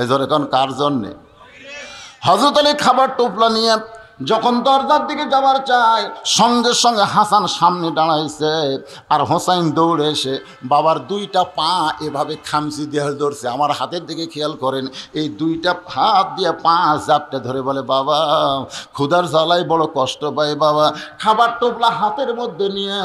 এই জোরে কারণ কার জন্যে হজরত আলী খাবার টোপলা নিয়ে যখন দরজার দিকে যাওয়ার চায় সঙ্গে সঙ্গে হাসান সামনে দাঁড়াইছে আর হোসাইন দৌড়ে এসে বাবার দুইটা পা এভাবে খামচি দিয়ে ধরছে আমার হাতের দিকে খেয়াল করেন এই দুইটা হাত দিয়ে পা চারটে ধরে বলে বাবা ক্ষুধার জ্বালায় বড় কষ্ট পায় বাবা খাবার টোপলা হাতের মধ্যে নিয়ে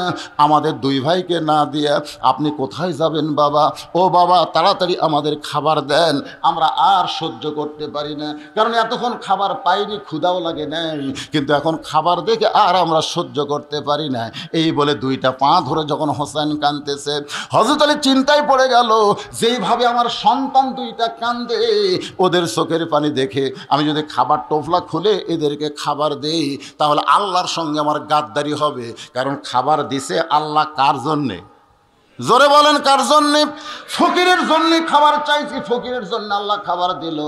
আমাদের দুই ভাইকে না দিয়ে আপনি কোথায় যাবেন বাবা ও বাবা তাড়াতাড়ি আমাদের খাবার দেন আমরা আর সহ্য করতে পারি না কারণ এতক্ষণ খাবার পাইনি ক্ষুধাও লাগে নাই কিন্তু এখন খাবার দেখে আর আমরা সহ্য করতে পারি না এই বলে দুইটা পা ধরে যখন হোসেন কাঁদতেছে হজরত আলী চিন্তায় পড়ে গেল যেইভাবে আমার সন্তান দুইটা কান্দে ওদের চোখের পানি দেখে আমি যদি খাবার টোফলা খুলে এদেরকে খাবার দেই তাহলে আল্লাহর সঙ্গে আমার গাদ্দারি হবে কারণ খাবার দিছে আল্লাহ কার জন্যে জোরে বলেন কার জন্যে ফকিরের জন্যে খাবার চাইছি ফকিরের জন্য আল্লাহ খাবার দিল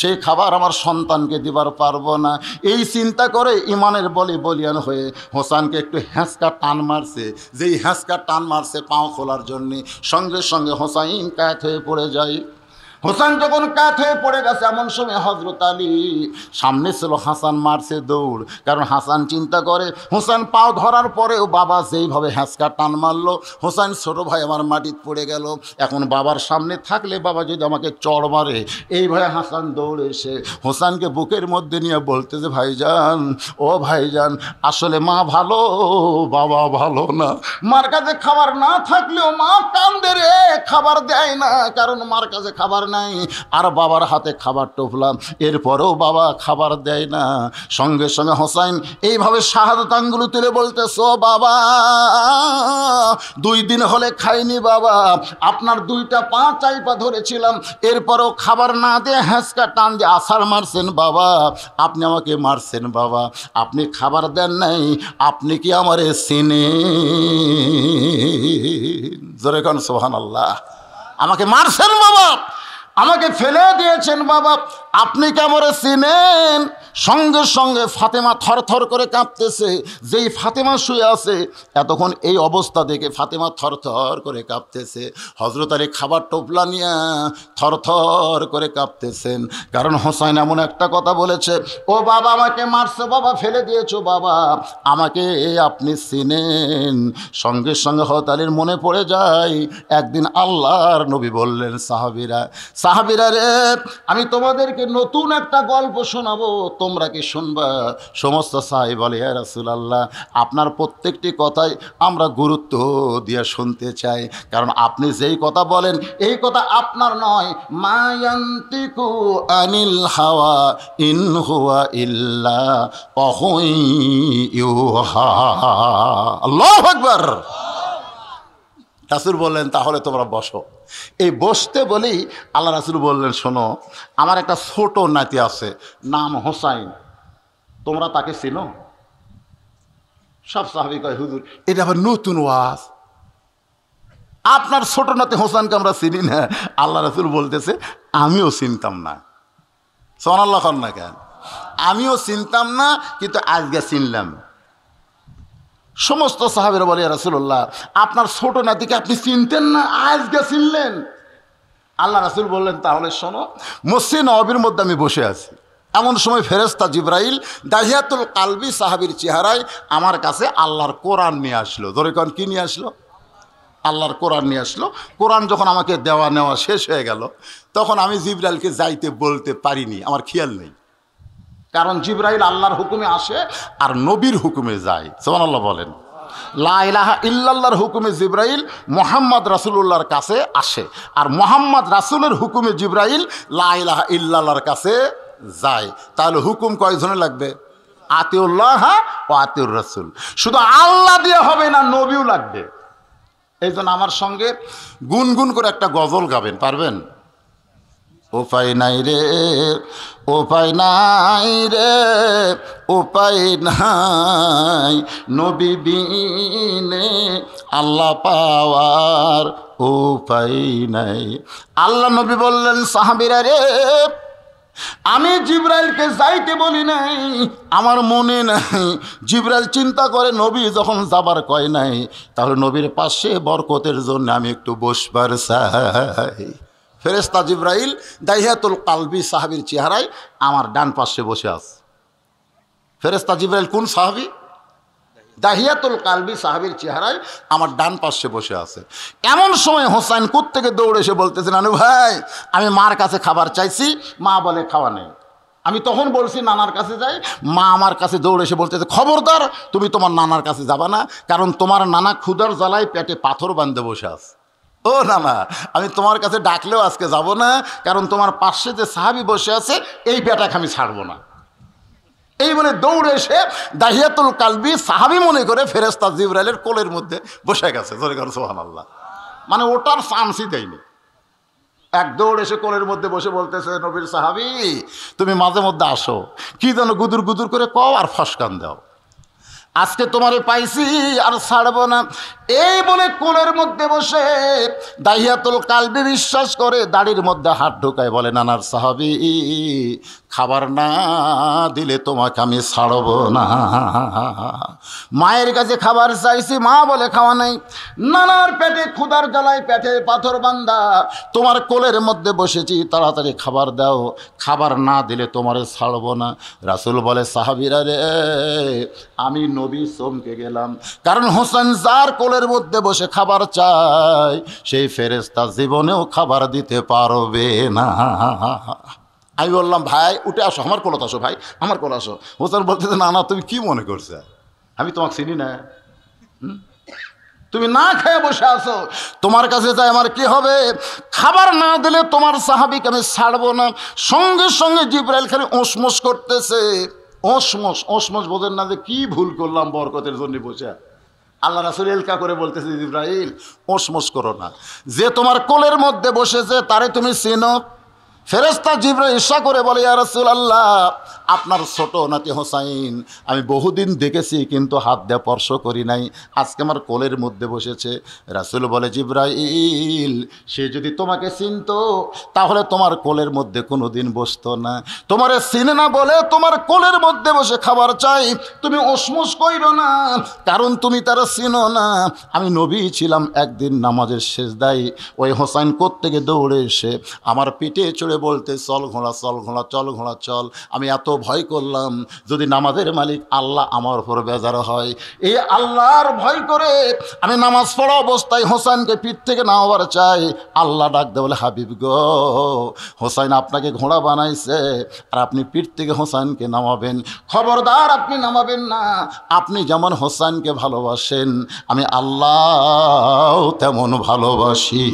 সেই খাবার আমার সন্তানকে দিবার পারবো না এই চিন্তা করে ইমানের বলি বলিয়ান হয়ে হোসানকে একটু হ্যাঁসকা টান মারছে যেই হ্যাঁসকা টান মারছে পাও খোলার জন্যে সঙ্গে সঙ্গে হোসাইন কায়ত হয়ে পড়ে যায় হোসান যখন কাত হয়ে পড়ে গেছে এমন সময় হজরত আলী সামনে ছিল হাসান মারছে দৌড় কারণ হাসান চিন্তা করে হোসান পাও ধরার পরেও বাবা যেইভাবে হ্যাঁচকা টান মারলো হোসান ছোট ভাই আমার মাটিতে পড়ে গেল এখন বাবার সামনে থাকলে বাবা যদি আমাকে চড় মারে এই ভাই হাসান দৌড় এসে হোসানকে বুকের মধ্যে নিয়ে বলতেছে ভাইজান ও ভাইজান আসলে মা ভালো বাবা ভালো না মার কাছে খাবার না থাকলেও মা কান্দে রে খাবার দেয় না কারণ মার কাছে খাবার না নাই আর বাবার হাতে খাবার টোপলাম এরপরেও বাবা খাবার দেয় না সঙ্গে সঙ্গে হোসাইন এইভাবে শাহাদত আঙ্গুলো তুলে বলতেছ বাবা দুই দিন হলে খাইনি বাবা আপনার দুইটা পা চাই পা ধরেছিলাম এরপরও খাবার না দিয়ে হ্যাঁসকা টান দিয়ে আসার মারছেন বাবা আপনি আমাকে মারছেন বাবা আপনি খাবার দেন নাই আপনি কি আমার সিনে জোরে কন সোহান আল্লাহ আমাকে মারছেন বাবা আমাকে ফেলে দিয়েছেন বাবা আপনি কেমরে চিনেন সঙ্গে সঙ্গে ফাতেমা থরথর করে কাঁপতেছে যেই ফাতেমা শুয়ে আছে এতক্ষণ এই অবস্থা দেখে ফাতেমা থরথর করে কাঁপতেছে হজরত আলী খাবার টোপলা নিয়ে থরথর করে কাঁপতেছেন কারণ হোসাইন এমন একটা কথা বলেছে ও বাবা আমাকে মারছে বাবা ফেলে দিয়েছো বাবা আমাকে আপনি চিনেন সঙ্গে সঙ্গে হত আলীর মনে পড়ে যায় একদিন আল্লাহর নবী বললেন সাহাবিরা সাহাবিরা রে আমি তোমাদেরকে নতুন একটা গল্প শোনাবো তোমরা কি শুনবা সমস্ত সাহেব বলে রাসুল আল্লাহ আপনার প্রত্যেকটি কথাই আমরা গুরুত্ব দিয়ে শুনতে চাই কারণ আপনি যেই কথা বলেন এই কথা আপনার নয় মায়ান্তিকু আনিল হাওয়া ইন হুয়া ইল্লা অহুই ইউহা আল্লাহ আকবার রাসুল বললেন তাহলে তোমরা বসো এই বসতে বলেই আল্লাহ রাসুল বললেন শোনো আমার একটা ছোট নাতি আছে নাম হোসাইন তোমরা তাকে চিনো সব স্বাভাবিক কয় হুজুর এটা আবার নতুন ওয়াজ আপনার ছোট নাতি হোসানকে আমরা চিনি না আল্লাহ রাসুল বলতেছে আমিও চিনতাম না সোনাল্লাহ খান না কেন আমিও চিনতাম না কিন্তু আজকে চিনলাম সমস্ত সাহাবের বলে রাসুল্লাহ আপনার ছোট নাতিকে আপনি চিনতেন না আজকে চিনলেন আল্লাহ রাসুল বললেন তাহলে শোনো মসজিদ নবীর মধ্যে আমি বসে আছি এমন সময় ফেরেস্তা জিব্রাইল দাহিয়াতুল কালবি সাহাবির চেহারায় আমার কাছে আল্লাহর কোরআন নিয়ে আসলো ধরে কন কী নিয়ে আসলো আল্লাহর কোরআন নিয়ে আসলো কোরআন যখন আমাকে দেওয়া নেওয়া শেষ হয়ে গেল তখন আমি জিব্রাইলকে যাইতে বলতে পারিনি আমার খেয়াল নেই কারণ জিব্রাইল আল্লাহর হুকুমে আসে আর নবীর হুকুমে যায় আল্লাহ বলেন লাহা ইল্লাল্লাহর হুকুমে জিব্রাইল মোহাম্মদ রাসুল্লাহর কাছে আসে আর মোহাম্মদ রাসুলের হুকুমে জিব্রাইল লাহা ইল্লাল্লাহর কাছে যায় তাহলে হুকুম কয়জনে লাগবে আতিউল্লাহ ও আতিউর রাসুল শুধু আল্লাহ দিয়ে হবে না নবীও লাগবে এই আমার সঙ্গে গুনগুন করে একটা গজল গাবেন পারবেন উপায় নাই রে উপায় নাই রে উপায় নাই নবী আল্লাহ পাওয়ার উপায় নাই আল্লাহ নবী বললেন সাহাবিরা রে আমি জিব্রাইলকে যাইতে বলি নাই আমার মনে নাই জিব্রাইল চিন্তা করে নবী যখন যাবার কয় নাই তাহলে নবীর পাশে বরকতের জন্য আমি একটু বসবার চাই ফেরেস্তা জিব্রাইল দাইহাতুল কালবি সাহাবির চেহারায় আমার ডান পাশে বসে আছে ফেরেস্তা জিব্রাইল কোন সাহাবি দাহিয়াতুল কালবি সাহাবির চেহারায় আমার ডান পাশে বসে আছে এমন সময় হোসাইন কুত থেকে দৌড়ে এসে বলতেছে নানু ভাই আমি মার কাছে খাবার চাইছি মা বলে খাওয়া নেই আমি তখন বলছি নানার কাছে যাই মা আমার কাছে দৌড়ে এসে বলতেছে খবরদার তুমি তোমার নানার কাছে যাবা না কারণ তোমার নানা ক্ষুদার জ্বালায় পেটে পাথর বাঁধে বসে আছে ও না না আমি তোমার কাছে ডাকলেও আজকে যাব না কারণ তোমার পাশে যে সাহাবি বসে আছে এই বেটাকে আমি ছাড়বো না এই বলে দৌড়ে এসে দাহিয়াতুল কালবি সাহাবি মনে করে ফেরেস্তা জিবরাইলের কোলের মধ্যে বসে গেছে জোরে কর সোহান আল্লাহ মানে ওটার চান্সই দেয়নি এক দৌড় এসে কোলের মধ্যে বসে বলতেছে নবীর সাহাবি তুমি মাঝে মধ্যে আসো কি যেন গুদুর গুদুর করে কও আর ফসকান দাও আজকে তোমারে পাইছি আর ছাড়বো না এই বলে কোলের মধ্যে বসে দাহিয়াতুল কালবি বিশ্বাস করে দাড়ির মধ্যে হাত ঢুকায় বলে নানার সাহাবি খাবার না দিলে তোমাকে আমি ছাড়ব না মায়ের কাছে খাবার চাইছি মা বলে খাওয়া নাই নানার পেটে ক্ষুদার জ্বালায় পেটে পাথর বান্ধা তোমার কোলের মধ্যে বসেছি তাড়াতাড়ি খাবার দাও খাবার না দিলে তোমারে ছাড়ব না রাসুল বলে সাহাবিরা রে আমি নবী চমকে গেলাম কারণ হোসেন যার কোলে কবরের মধ্যে বসে খাবার চায় সেই ফেরেস্তা জীবনেও খাবার দিতে পারবে না আমি বললাম ভাই উঠে আসো আমার কলত আসো ভাই আমার কল আসো হোসেন বলতে না না তুমি কি মনে করছো আমি তোমাকে চিনি না তুমি না খেয়ে বসে আসো তোমার কাছে যাই আমার কি হবে খাবার না দিলে তোমার সাহাবিকে আমি ছাড়বো না সঙ্গে সঙ্গে জিব্রাইল খালি ওসমোস করতেছে ওসমোস ওসমোস বোঝেন না যে কি ভুল করলাম বরকতের জন্য বসে আল্লাহ রাসুল এলকা করে বলতেছে ইব্রাহিম ওসমস করো না যে তোমার কোলের মধ্যে বসেছে তারে তুমি চেনো ফেরেস্তা জিবরা ঈর্ষা করে বলে ইয়া আল্লাহ আপনার ছোট নাতি হোসাইন আমি বহুদিন দেখেছি কিন্তু হাত দেয়া স্পর্শ করি নাই আজকে আমার কোলের মধ্যে বসেছে রাসুল বলে জিব্রাইল সে যদি তোমাকে চিনত তাহলে তোমার কোলের মধ্যে কোনো দিন বসতো না তোমারে চিনে না বলে তোমার কোলের মধ্যে বসে খাবার চাই তুমি ওসমুস কইর না কারণ তুমি তারা চিনো না আমি নবী ছিলাম একদিন নামাজের শেষ দায়ী ওই হোসাইন কোত্থেকে দৌড়ে এসে আমার পিঠে চড়ে করে বলতে চল ঘোড়া চল ঘোড়া চল ঘোড়া চল আমি এত ভয় করলাম যদি নামাজের মালিক আল্লাহ আমার উপর বেজার হয় এই আল্লাহর ভয় করে আমি নামাজ পড়া অবস্থায় হোসাইনকে পিঠ থেকে নামাবার চাই আল্লাহ ডাকতে বলে হাবিব গো হোসাইন আপনাকে ঘোড়া বানাইছে আর আপনি পিঠ থেকে হোসাইনকে নামাবেন খবরদার আপনি নামাবেন না আপনি যেমন হোসাইনকে ভালোবাসেন আমি আল্লাহ তেমন ভালোবাসি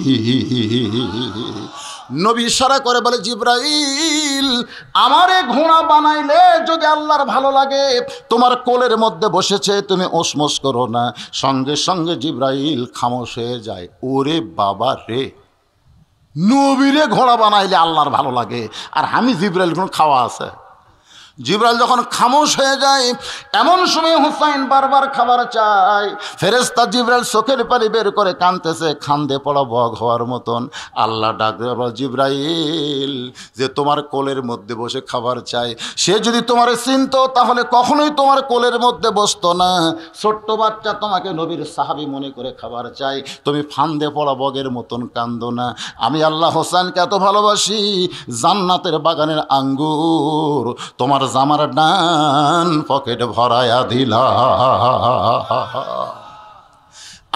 নবী ইশারা করে বলে জিব্রাইল আমারে ঘোড়া বানাইলে যদি আল্লাহর ভালো লাগে তোমার কোলের মধ্যে বসেছে তুমি ওসমস করো না সঙ্গে সঙ্গে জিব্রাইল খামোশ হয়ে যায় ওরে বাবা রে নবীরে ঘোড়া বানাইলে আল্লাহর ভালো লাগে আর আমি জিব্রাইল কোনো খাওয়া আছে জিব্রাইল যখন খামোশ হয়ে যায় এমন সময় হুসাইন বারবার খাবার চায় ফেরেস্তা জিব্রাইল চোখের পানি বের করে কানতেছে খান্দে পড়া বক হওয়ার মতন আল্লাহ ডাক জিব্রাইল যে তোমার কোলের মধ্যে বসে খাবার চায় সে যদি তোমার চিনত তাহলে কখনোই তোমার কোলের মধ্যে বসতো না ছোট্ট বাচ্চা তোমাকে নবীর সাহাবি মনে করে খাবার চাই তুমি ফান্দে পড়া বগের মতন কান্দো না আমি আল্লাহ হোসেনকে এত ভালোবাসি জান্নাতের বাগানের আঙ্গুর তোমার আজ আমার ডান পকেট ভরায়া দিল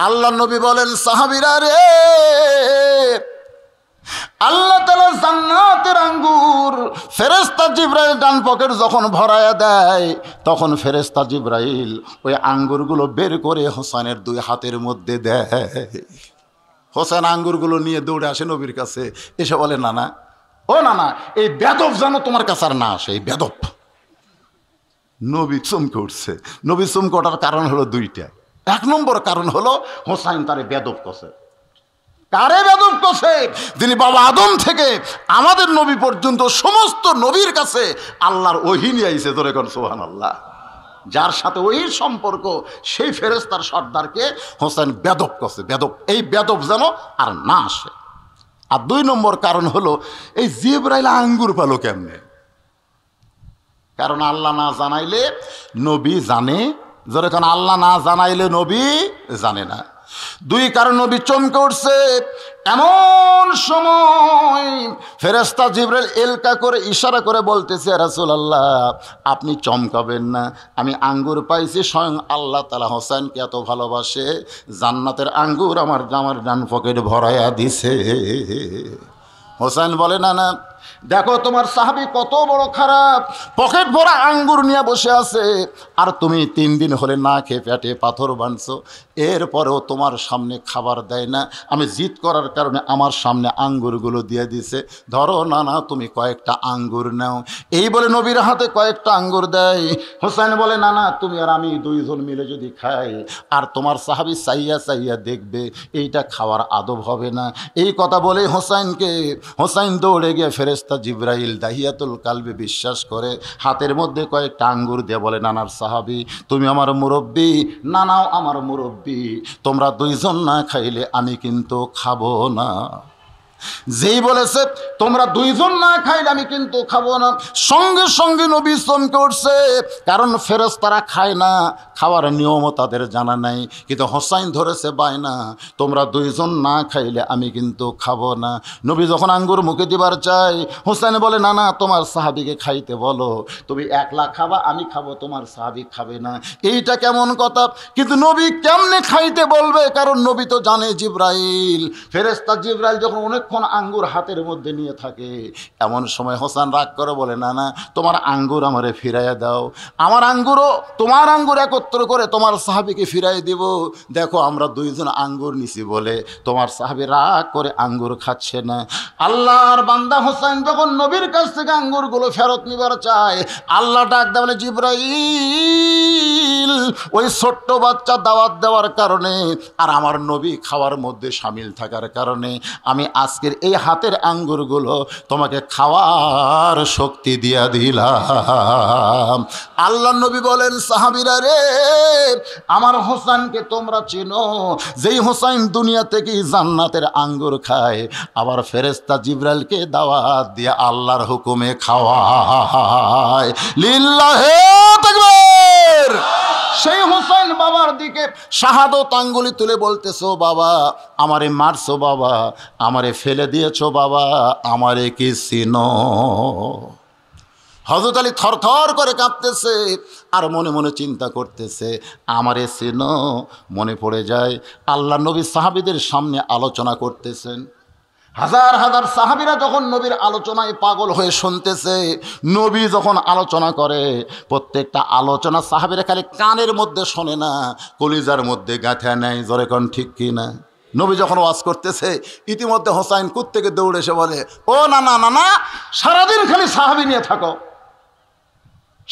আল্লাহ নবী বলেন সাহাবিরা রে আল্লাহ তালা জান্নাতের আঙ্গুর ফেরেস্তা জিব্রাইল ডান পকেট যখন ভরায়া দেয় তখন ফেরেস্তা জিব্রাইল ওই আঙ্গুরগুলো বের করে হোসেনের দুই হাতের মধ্যে দেয় হোসেন আঙ্গুরগুলো নিয়ে দৌড়ে আসে নবীর কাছে এসে বলে নানা ও নানা এই বেদব যেন তোমার কাছে আর না আসে এই বেদব নবী চমকে উঠছে নবী চমকে ওঠার কারণ হলো দুইটা এক নম্বর কারণ হলো হোসাইন তারে বেদব কষে কারে বেদব কষে যিনি বাবা আদম থেকে আমাদের নবী পর্যন্ত সমস্ত নবীর কাছে আল্লাহর ওহিনী আইছে তোরে কন সোহান আল্লাহ যার সাথে ওই সম্পর্ক সেই ফেরেস্তার সর্দারকে হোসেন বেদব কষে বেদব এই বেদব যেন আর না আসে আর দুই নম্বর কারণ হলো এই জিব্রাইলা আঙ্গুর পালো কেমনে কারণ আল্লাহ না জানাইলে নবী জানে যখন আল্লাহ না জানাইলে নবী জানে না দুই কারণ নবী চমকে উঠছে এমন সময় ফেরেস্তা জিবরাল এলকা করে ইশারা করে বলতেছে রাসুল আল্লাহ আপনি চমকাবেন না আমি আঙ্গুর পাইছি স্বয়ং আল্লাহ তালা হোসেনকে এত ভালোবাসে জান্নাতের আঙ্গুর আমার জামার ডান পকেট ভরাইয়া দিছে হোসেন বলে না না দেখো তোমার সাহাবি কত বড় খারাপ পকেট ভরা আঙ্গুর নিয়ে বসে আছে আর তুমি তিন দিন হলে না খেয়ে পেটে পাথর বানছো এরপরেও তোমার সামনে খাবার দেয় না আমি জিত করার কারণে আমার সামনে আঙ্গুরগুলো দিয়ে দিছে ধরো না না তুমি কয়েকটা আঙ্গুর নাও এই বলে নবীর হাতে কয়েকটা আঙ্গুর দেয় হোসেন বলে না না তুমি আর আমি দুইজন মিলে যদি খাই আর তোমার সাহাবি চাইয়া চাইয়া দেখবে এইটা খাওয়ার আদব হবে না এই কথা বলে হোসাইনকে হোসাইন দৌড়ে গিয়ে ফেরে ফেরেস্তা জিব্রাইল দাহিয়াতুল কালবে বিশ্বাস করে হাতের মধ্যে কয়েকটা আঙ্গুর দিয়ে বলে নানার সাহাবি তুমি আমার মুরব্বী নানাও আমার মুরব্বী তোমরা দুইজন না খাইলে আমি কিন্তু খাবো না যেই বলেছে তোমরা দুইজন না খাইলে আমি কিন্তু খাবো না সঙ্গে সঙ্গে নবী শ্রম করছে কারণ ফেরজ তারা খায় না খাওয়ার নিয়মও তাদের জানা নাই কিন্তু হোসাইন ধরেছে বায়না তোমরা দুইজন না খাইলে আমি কিন্তু খাবো না নবী যখন আঙ্গুর মুখে দিবার চাই হোসাইন বলে না না তোমার সাহাবিকে খাইতে বলো তুমি একলা খাবা আমি খাবো তোমার সাহাবি খাবে না এইটা কেমন কথা কিন্তু নবী কেমনে খাইতে বলবে কারণ নবী তো জানে জিব্রাইল ফেরেস্তা জিব্রাইল যখন অনেক সারাক্ষণ আঙ্গুর হাতের মধ্যে নিয়ে থাকে এমন সময় হোসান রাগ করে বলে না না তোমার আঙ্গুর আমারে ফিরাইয়া দাও আমার আঙ্গুরও তোমার আঙ্গুর একত্র করে তোমার সাহাবিকে ফিরাই দিব দেখো আমরা দুইজন আঙ্গুর নিছি বলে তোমার সাহাবি রাগ করে আঙ্গুর খাচ্ছে না আল্লাহর বান্দা হোসেন যখন নবীর কাছ থেকে আঙ্গুরগুলো ফেরত নিবার চায় আল্লাহ ডাক দেওয়া জিব্রাইল ওই ছোট্ট বাচ্চা দাওয়াত দেওয়ার কারণে আর আমার নবী খাওয়ার মধ্যে সামিল থাকার কারণে আমি আস আজকের এই হাতের আঙ্গুরগুলো তোমাকে খাওয়ার শক্তি দিয়া দিলাম আল্লাহ নবী বলেন সাহাবিরা রে আমার হোসেনকে তোমরা চেনো যেই হোসেন দুনিয়া থেকে জান্নাতের আঙ্গুর খায় আবার ফেরেস্তা জিব্রাইলকে দাওয়াত দিয়ে আল্লাহর হুকুমে খাওয়ায় লিল্লাহে তাকবীর সেই হুসেন বাবার দিকে শাহাদত আঙ্গুলি তুলে বলতেছো বাবা আমারে মারছো বাবা আমারে ফেলে দিয়েছো বাবা আমারে কি চিনো হজরত আলী থরথর করে কাঁপতেছে আর মনে মনে চিন্তা করতেছে আমারে চিনো মনে পড়ে যায় আল্লাহ নবী সাহাবিদের সামনে আলোচনা করতেছেন হাজার হাজার সাহাবিরা যখন নবীর আলোচনায় পাগল হয়ে শুনতেছে নবী যখন আলোচনা করে প্রত্যেকটা আলোচনা সাহাবিরা খালি কানের মধ্যে শোনে না কলিজার মধ্যে গাঁথা নেয় জরে কন ঠিক কি না নবী যখন ওয়াজ করতেছে ইতিমধ্যে হোসাইন কুত থেকে দৌড়ে এসে বলে ও না না না না সারাদিন খালি সাহাবি নিয়ে থাকো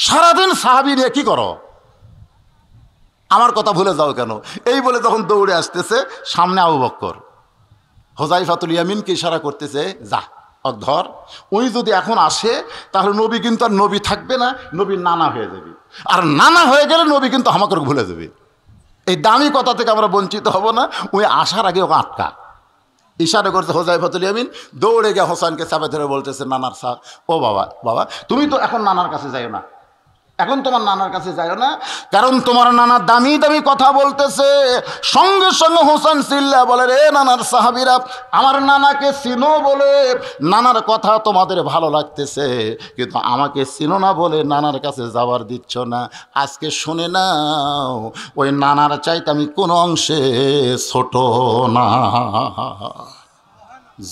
সারাদিন সাহাবি নিয়ে কী করো আমার কথা ভুলে যাও কেন এই বলে যখন দৌড়ে আসতেছে সামনে আবু বক্কর হোজাইফাতুল ইয়ামিনকে ইশারা করতেছে যা ধর উনি যদি এখন আসে তাহলে নবী কিন্তু আর নবী থাকবে না নবী নানা হয়ে যাবে আর নানা হয়ে গেলে নবী কিন্তু আমাকে ভুলে যাবে এই দামি কথা থেকে আমরা বঞ্চিত হব না ওই আসার আগে ওকে আটকা ইশারা করছে ফাতুল ইয়ামিন দৌড়ে গিয়ে হোসেনকে চাপে ধরে বলতেছে নানার সা ও বাবা বাবা তুমি তো এখন নানার কাছে যাই না এখন তোমার নানার কাছে যায় না কারণ তোমার নানা দামি দামি কথা বলতেছে সঙ্গে সঙ্গে হোসেন সিল্লা বলে রে নানার সাহাবিরা আমার নানাকে চিনো বলে নানার কথা তোমাদের ভালো লাগতেছে কিন্তু আমাকে চিনো না বলে নানার কাছে যাওয়ার দিচ্ছ না আজকে শুনে নাও ওই নানার চাইতে আমি কোনো অংশে ছোট না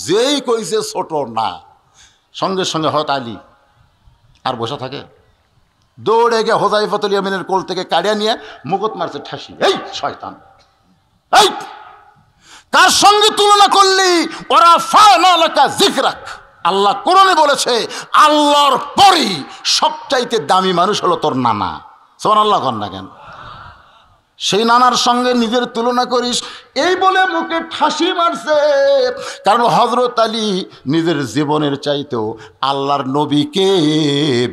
যেই কইছে ছোট না সঙ্গে সঙ্গে হত আলী আর বসে থাকে দৌড়ে গিয়ে হোজাইফাতুল ইয়ামিনের কোল থেকে কাড়িয়া নিয়ে মুকুত মারছে ঠাসি এই শয়তান এই কার সঙ্গে তুলনা করলি ওরা জিক জিকরাক আল্লাহ কোরআনে বলেছে আল্লাহর পরই সবচাইতে দামি মানুষ হলো তোর নানা সোমান আল্লাহ কর না কেন সেই নানার সঙ্গে নিজের তুলনা করিস এই বলে মুখে ঠাসি মারছে কারণ হজরত আলী নিজের জীবনের চাইতেও আল্লাহর নবীকে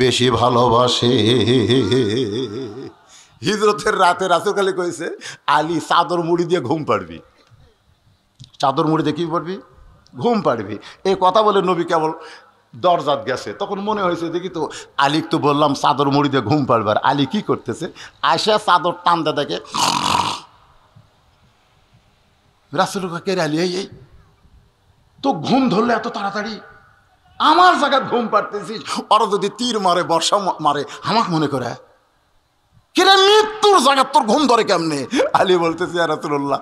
বেশি ভালোবাসে হিজরতের রাতে রাতকালে কয়েছে আলী চাদর মুড়ি দিয়ে ঘুম পাড়বি চাদর মুড়ি দিয়ে কী পড়বি ঘুম পাড়বি এই কথা বলে নবী কেবল দরজাত গেছে তখন মনে হয়েছে দেখি তো আলিক তো বললাম চাদর মুড়ি দিয়ে ঘুম পাড়বার আলি কি করতেছে আসা চাদর টানতে দেখে রাসুল কাকের আলি এই এই তো ঘুম ধরলে এত তাড়াতাড়ি আমার জায়গায় ঘুম পাড়তেছিস ওরা যদি তীর মারে বর্ষা মারে আমার মনে করে কিরে মৃত্যুর জায়গা তোর ঘুম ধরে কেমনে আলী বলতেছি আর রাসুল্লাহ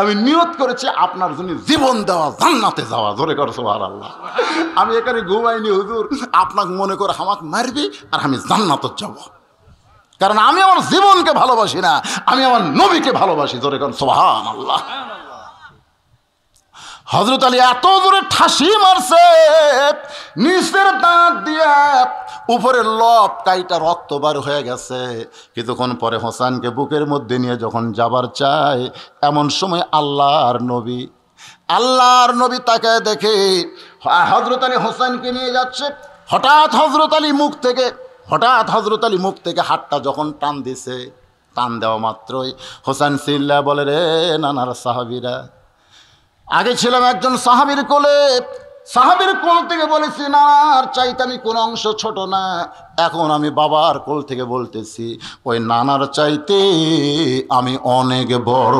আমি নিয়ত করেছি আপনার জন্য জীবন দেওয়া জান্নাতে যাওয়া জোরে কর সোহার আল্লাহ আমি এখানে ঘুমাইনি হুজুর আপনাকে মনে করে আমাকে মারবি আর আমি জান্নাতত যাব কারণ আমি আমার জীবনকে ভালোবাসি না আমি আমার নবীকে ভালোবাসি জোরে কর সোহান আল্লাহ হজরত আলী এত জোরে ঠাসি মারছে নিচের দাঁত দিয়া উপরের লব কাইটা রক্ত বার হয়ে গেছে কিছুক্ষণ পরে হোসানকে বুকের মধ্যে নিয়ে যখন যাবার চায় এমন সময় আল্লাহর নবী আল্লাহর নবী তাকে দেখে হজরত আলী হোসেনকে নিয়ে যাচ্ছে হঠাৎ হজরত আলী মুখ থেকে হঠাৎ হজরত আলী মুখ থেকে হাতটা যখন টান দিছে টান দেওয়া মাত্রই হোসেন সিল্লা বলে রে নানার সাহাবিরা আগে ছিলাম একজন সাহাবির কোলে সাহাবির কোল থেকে বলেছি না আর চাইতে আমি কোনো অংশ ছোট না এখন আমি বাবার কোল থেকে বলতেছি ওই নানার চাইতে আমি অনেক বড়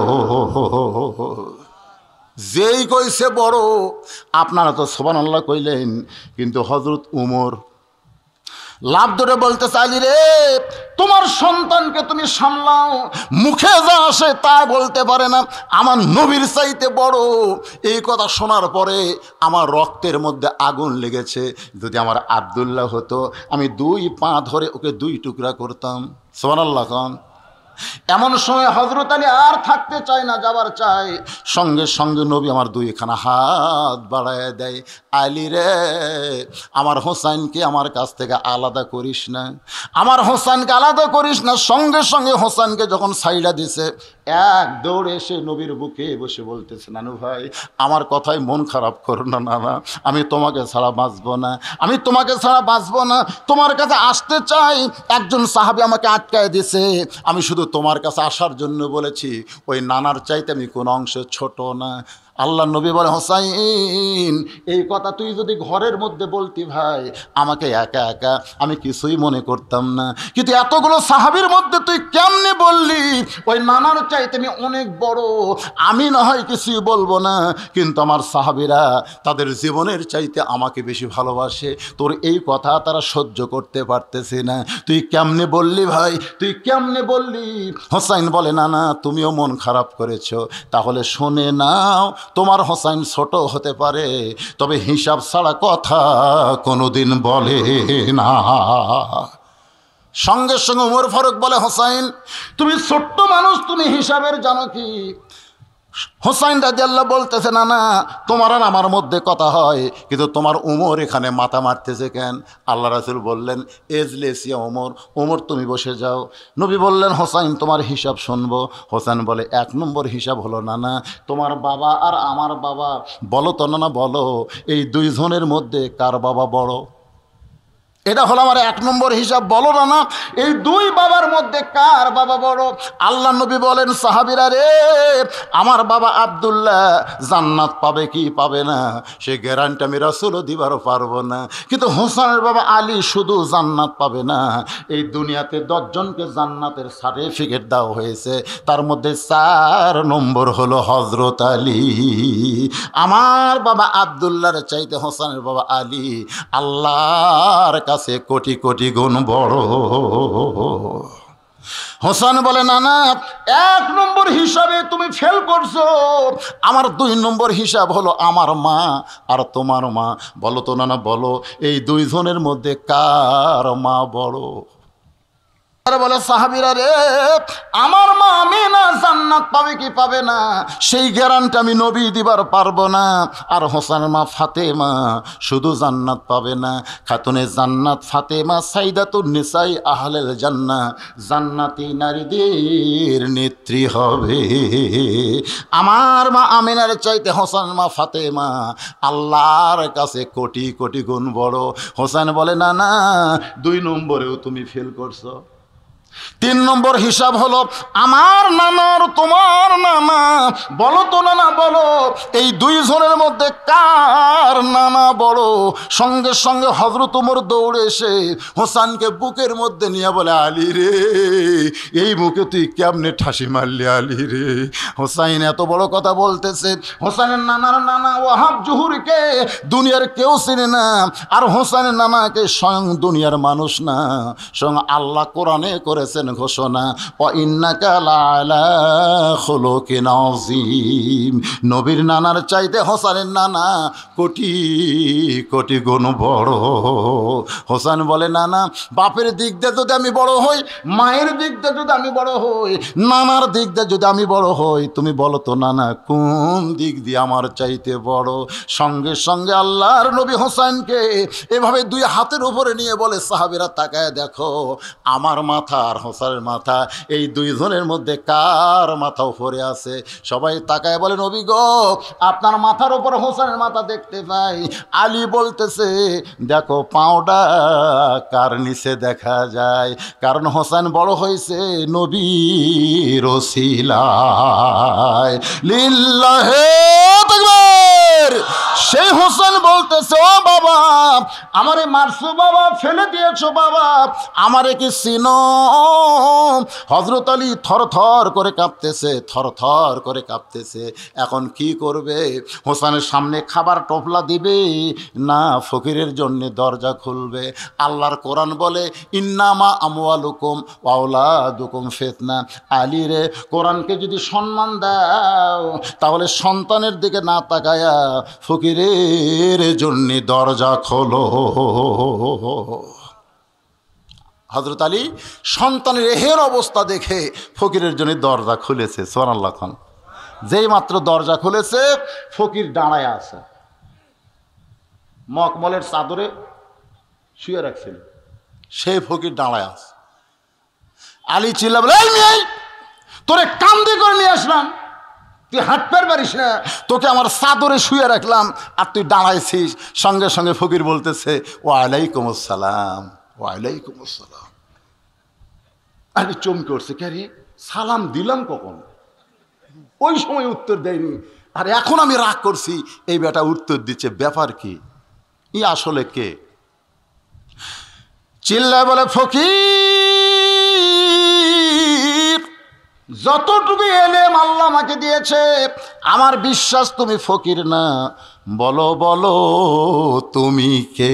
যেই কইছে বড় আপনারা তো সোবান আল্লাহ কইলেন কিন্তু হজরত উমর লাভ ধরে বলতে চাইলি রে তোমার সন্তানকে তুমি সামলাও মুখে যা আসে তা বলতে পারে না আমার নবীর চাইতে বড় এই কথা শোনার পরে আমার রক্তের মধ্যে আগুন লেগেছে যদি আমার আবদুল্লাহ হতো আমি দুই পা ধরে ওকে দুই টুকরা করতাম সোনাল্লাহ খান এমন সময় হজরত আলী আর থাকতে চায় না যাবার চাই সঙ্গে সঙ্গে নবী আমার দুইখানা হাত বাড়ায় দেয় আলী রে আমার হোসাইনকে আমার কাছ থেকে আলাদা করিস না আমার হোসাইনকে আলাদা করিস না সঙ্গে সঙ্গে হোসাইনকে যখন সাইডা দিছে এক দৌড়ে এসে নবীর বুকে বসে বলতেছে নানু ভাই আমার কথায় মন খারাপ করো না নানা আমি তোমাকে ছাড়া বাঁচবো না আমি তোমাকে ছাড়া বাঁচবো না তোমার কাছে আসতে চাই একজন সাহাবি আমাকে আটকায় দিছে আমি শুধু তোমার কাছে আসার জন্য বলেছি ওই নানার চাইতে আমি কোনো অংশে ছোট না আল্লাহ নবী বলে হোসাইন এই কথা তুই যদি ঘরের মধ্যে বলতি ভাই আমাকে একা একা আমি কিছুই মনে করতাম না কিন্তু এতগুলো সাহাবির মধ্যে তুই কেমনে বললি ওই নানার চাইতে আমি অনেক বড় আমি না হয় কিছুই বলবো না কিন্তু আমার সাহাবিরা তাদের জীবনের চাইতে আমাকে বেশি ভালোবাসে তোর এই কথা তারা সহ্য করতে পারতেছে না তুই কেমনে বললি ভাই তুই কেমনে বললি হোসাইন বলে না না তুমিও মন খারাপ করেছ তাহলে শোনে নাও তোমার হোসাইন ছোট হতে পারে তবে হিসাব ছাড়া কথা কোনোদিন বলে না সঙ্গে সঙ্গে উমর ফারুক বলে হোসাইন তুমি ছোট্ট মানুষ তুমি হিসাবের জানো কি হোসাইন রাজিয়াল্লাহ বলতেছে না না তোমার আর আমার মধ্যে কথা হয় কিন্তু তোমার উমর এখানে মাথা মারতেছে কেন আল্লাহ রাসুল বললেন এজলেসিয়া ওমর ওমর তুমি বসে যাও নবী বললেন হোসাইন তোমার হিসাব শুনবো হোসাইন বলে এক নম্বর হিসাব হলো না না তোমার বাবা আর আমার বাবা বলো তো না না বলো এই দুইজনের মধ্যে কার বাবা বড় এটা হলো আমার এক নম্বর হিসাব বলো না না এই দুই বাবার মধ্যে কার বাবা বড় আল্লাহ নবী বলেন সাহাবিরা রে আমার বাবা আবদুল্লাহ জান্নাত পাবে কি পাবে না সে গ্যারান্টি আমি রাসুলও দিবারও পারবো না কিন্তু হোসেনের বাবা আলী শুধু জান্নাত পাবে না এই দুনিয়াতে দশজনকে জান্নাতের সার্টিফিকেট দেওয়া হয়েছে তার মধ্যে চার নম্বর হলো হজরত আলী আমার বাবা আবদুল্লার চাইতে হোসেনের বাবা আলী আল্লাহর কাছে কোটি কোটি গুণ বড় হোসান বলে না না এক নম্বর হিসাবে তুমি ফেল করছো আমার দুই নম্বর হিসাব হলো আমার মা আর তোমার মা বলো তো না না বলো এই দুইজনের মধ্যে কার মা বড় বলে সাহাবিরা রে আমার মা আমি না জান্নাত পাবে কি পাবে না সেই গ্যারান্টি আমি নবী দিবার পারবো না আর হোসান মা ফাতেমা শুধু জান্নাত পাবে না খাতুনে জান্নাত ফাতেমা তো নিসাই আহলেল জান্না জান্নাতি নারীদের নেত্রী হবে আমার মা আমিনার চাইতে হোসান মা ফাতেমা আল্লাহর কাছে কোটি কোটি গুণ বড় হোসেন বলে না না দুই নম্বরেও তুমি ফেল করছো তিন নম্বর হিসাব হলো আমার নানার তোমার নানা বলো তো নানা বলো এই দুই জনের মধ্যে কার নানা বড় সঙ্গে সঙ্গে হজরত উমর দৌড়ে এসে হোসানকে বুকের মধ্যে নিয়ে বলে আলী রে এই বুকে তুই কেমনে ঠাসি মারলি আলী রে হোসাইন এত বড় কথা বলতেছে হোসাইনের নানার নানা ওয়াহাব জুহুরকে দুনিয়ার কেউ চিনে না আর হোসাইনের নানাকে স্বয়ং দুনিয়ার মানুষ না স্বয়ং আল্লাহ কোরআনে করে করেছেন ঘোষণা নজিম নবীর নানার চাইতে হোসানের নানা কোটি কোটি গুণ বড় হোসান বলে নানা বাপের দিক দিয়ে যদি আমি বড় হই মায়ের দিক দিয়ে যদি আমি বড় হই নানার দিক দিয়ে যদি আমি বড় হই তুমি বলো তো নানা কোন দিক দিয়ে আমার চাইতে বড় সঙ্গে সঙ্গে আল্লাহর নবী হোসেনকে এভাবে দুই হাতের উপরে নিয়ে বলে সাহাবিরা তাকায় দেখো আমার মাথা আর হোসারের মাথা এই দুইজনের মধ্যে কার মাথা উপরে আছে সবাই তাকায় বলেন অভিজ্ঞ আপনার মাথার উপর হোসেনের মাথা দেখতে পাই আলী বলতেছে দেখো পাওটা কার নিচে দেখা যায় কারণ হোসেন বড় হয়েছে নবী রসিলায় লিল্লাহে মায়ের সেই হোসেন বলতেছে ও বাবা আমারে মারছো বাবা ফেলে দিয়েছো বাবা আমারে কি চিন হজরত আলী থর থর করে কাঁপতেছে থর থর করে কাঁপতেছে এখন কি করবে হোসেনের সামনে খাবার টোপলা দিবে না ফকিরের জন্য দরজা খুলবে আল্লাহর কোরআন বলে ইন্নামা লুকুম পাওলা দুকুম ফেতনা আলী রে কোরআনকে যদি সম্মান দাও তাহলে সন্তানের দিকে না তাকায়া ফকিরের জন্য দরজা খোলো হজরত আলী সন্তানের এহের অবস্থা দেখে ফকিরের জন্য দরজা খুলেছে সোনাল্লা খান যেই মাত্র দরজা খুলেছে ফকির দাঁড়ায় আছে মকমলের চাদরে শুয়ে রাখছিল সেই ফকির দাঁড়ায় আছে আলী চিল্লা বলে তোরে কান্দি করে নিয়ে আসলাম তুই হাঁটতে পারিস না তোকে আমার চাদরে শুয়ে রাখলাম আর তুই দাঁড়াইছিস সঙ্গে সঙ্গে ফকির বলতেছে ওয়ালাইকুম আসসালাম ওয়ালাইকুম আসসালাম আরে চমকে উঠছে ক্যারি সালাম দিলাম কখন ওই সময় উত্তর দেয়নি আর এখন আমি রাগ করছি এই বেটা উত্তর দিচ্ছে ব্যাপার কি ই আসলে কে চিল্লায় বলে ফকির যতটুকু এলেম আল্লাহ আমাকে দিয়েছে আমার বিশ্বাস তুমি ফকির না বলো বলো তুমি কে